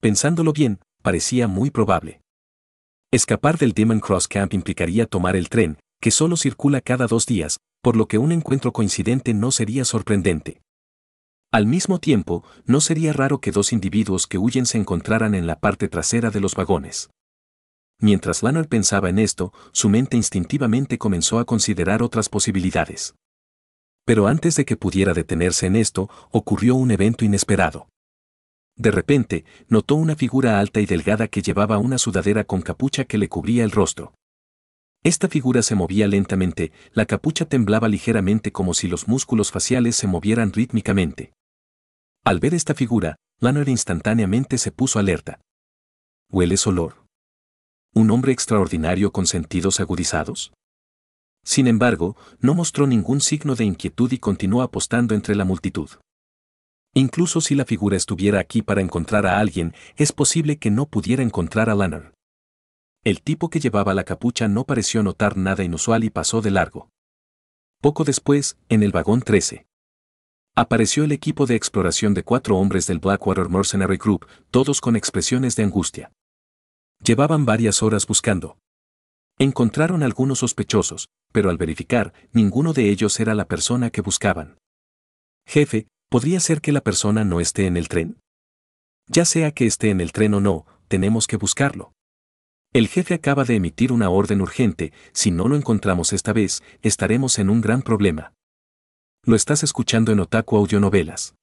Pensándolo bien, parecía muy probable. Escapar del Demon Cross Camp implicaría tomar el tren, que solo circula cada dos días, por lo que un encuentro coincidente no sería sorprendente. Al mismo tiempo, no sería raro que dos individuos que huyen se encontraran en la parte trasera de los vagones. Mientras Lanner pensaba en esto, su mente instintivamente comenzó a considerar otras posibilidades. Pero antes de que pudiera detenerse en esto, ocurrió un evento inesperado. De repente, notó una figura alta y delgada que llevaba una sudadera con capucha que le cubría el rostro. Esta figura se movía lentamente, la capucha temblaba ligeramente como si los músculos faciales se movieran rítmicamente. Al ver esta figura, Lanner instantáneamente se puso alerta. Hueles olor un hombre extraordinario con sentidos agudizados. Sin embargo, no mostró ningún signo de inquietud y continuó apostando entre la multitud. Incluso si la figura estuviera aquí para encontrar a alguien, es posible que no pudiera encontrar a Lanner. El tipo que llevaba la capucha no pareció notar nada inusual y pasó de largo. Poco después, en el vagón 13, apareció el equipo de exploración de cuatro hombres del Blackwater Mercenary Group, todos con expresiones de angustia. Llevaban varias horas buscando. Encontraron algunos sospechosos, pero al verificar, ninguno de ellos era la persona que buscaban. Jefe, podría ser que la persona no esté en el tren. Ya sea que esté en el tren o no, tenemos que buscarlo. El jefe acaba de emitir una orden urgente, si no lo encontramos esta vez, estaremos en un gran problema. Lo estás escuchando en Otaku Audionovelas.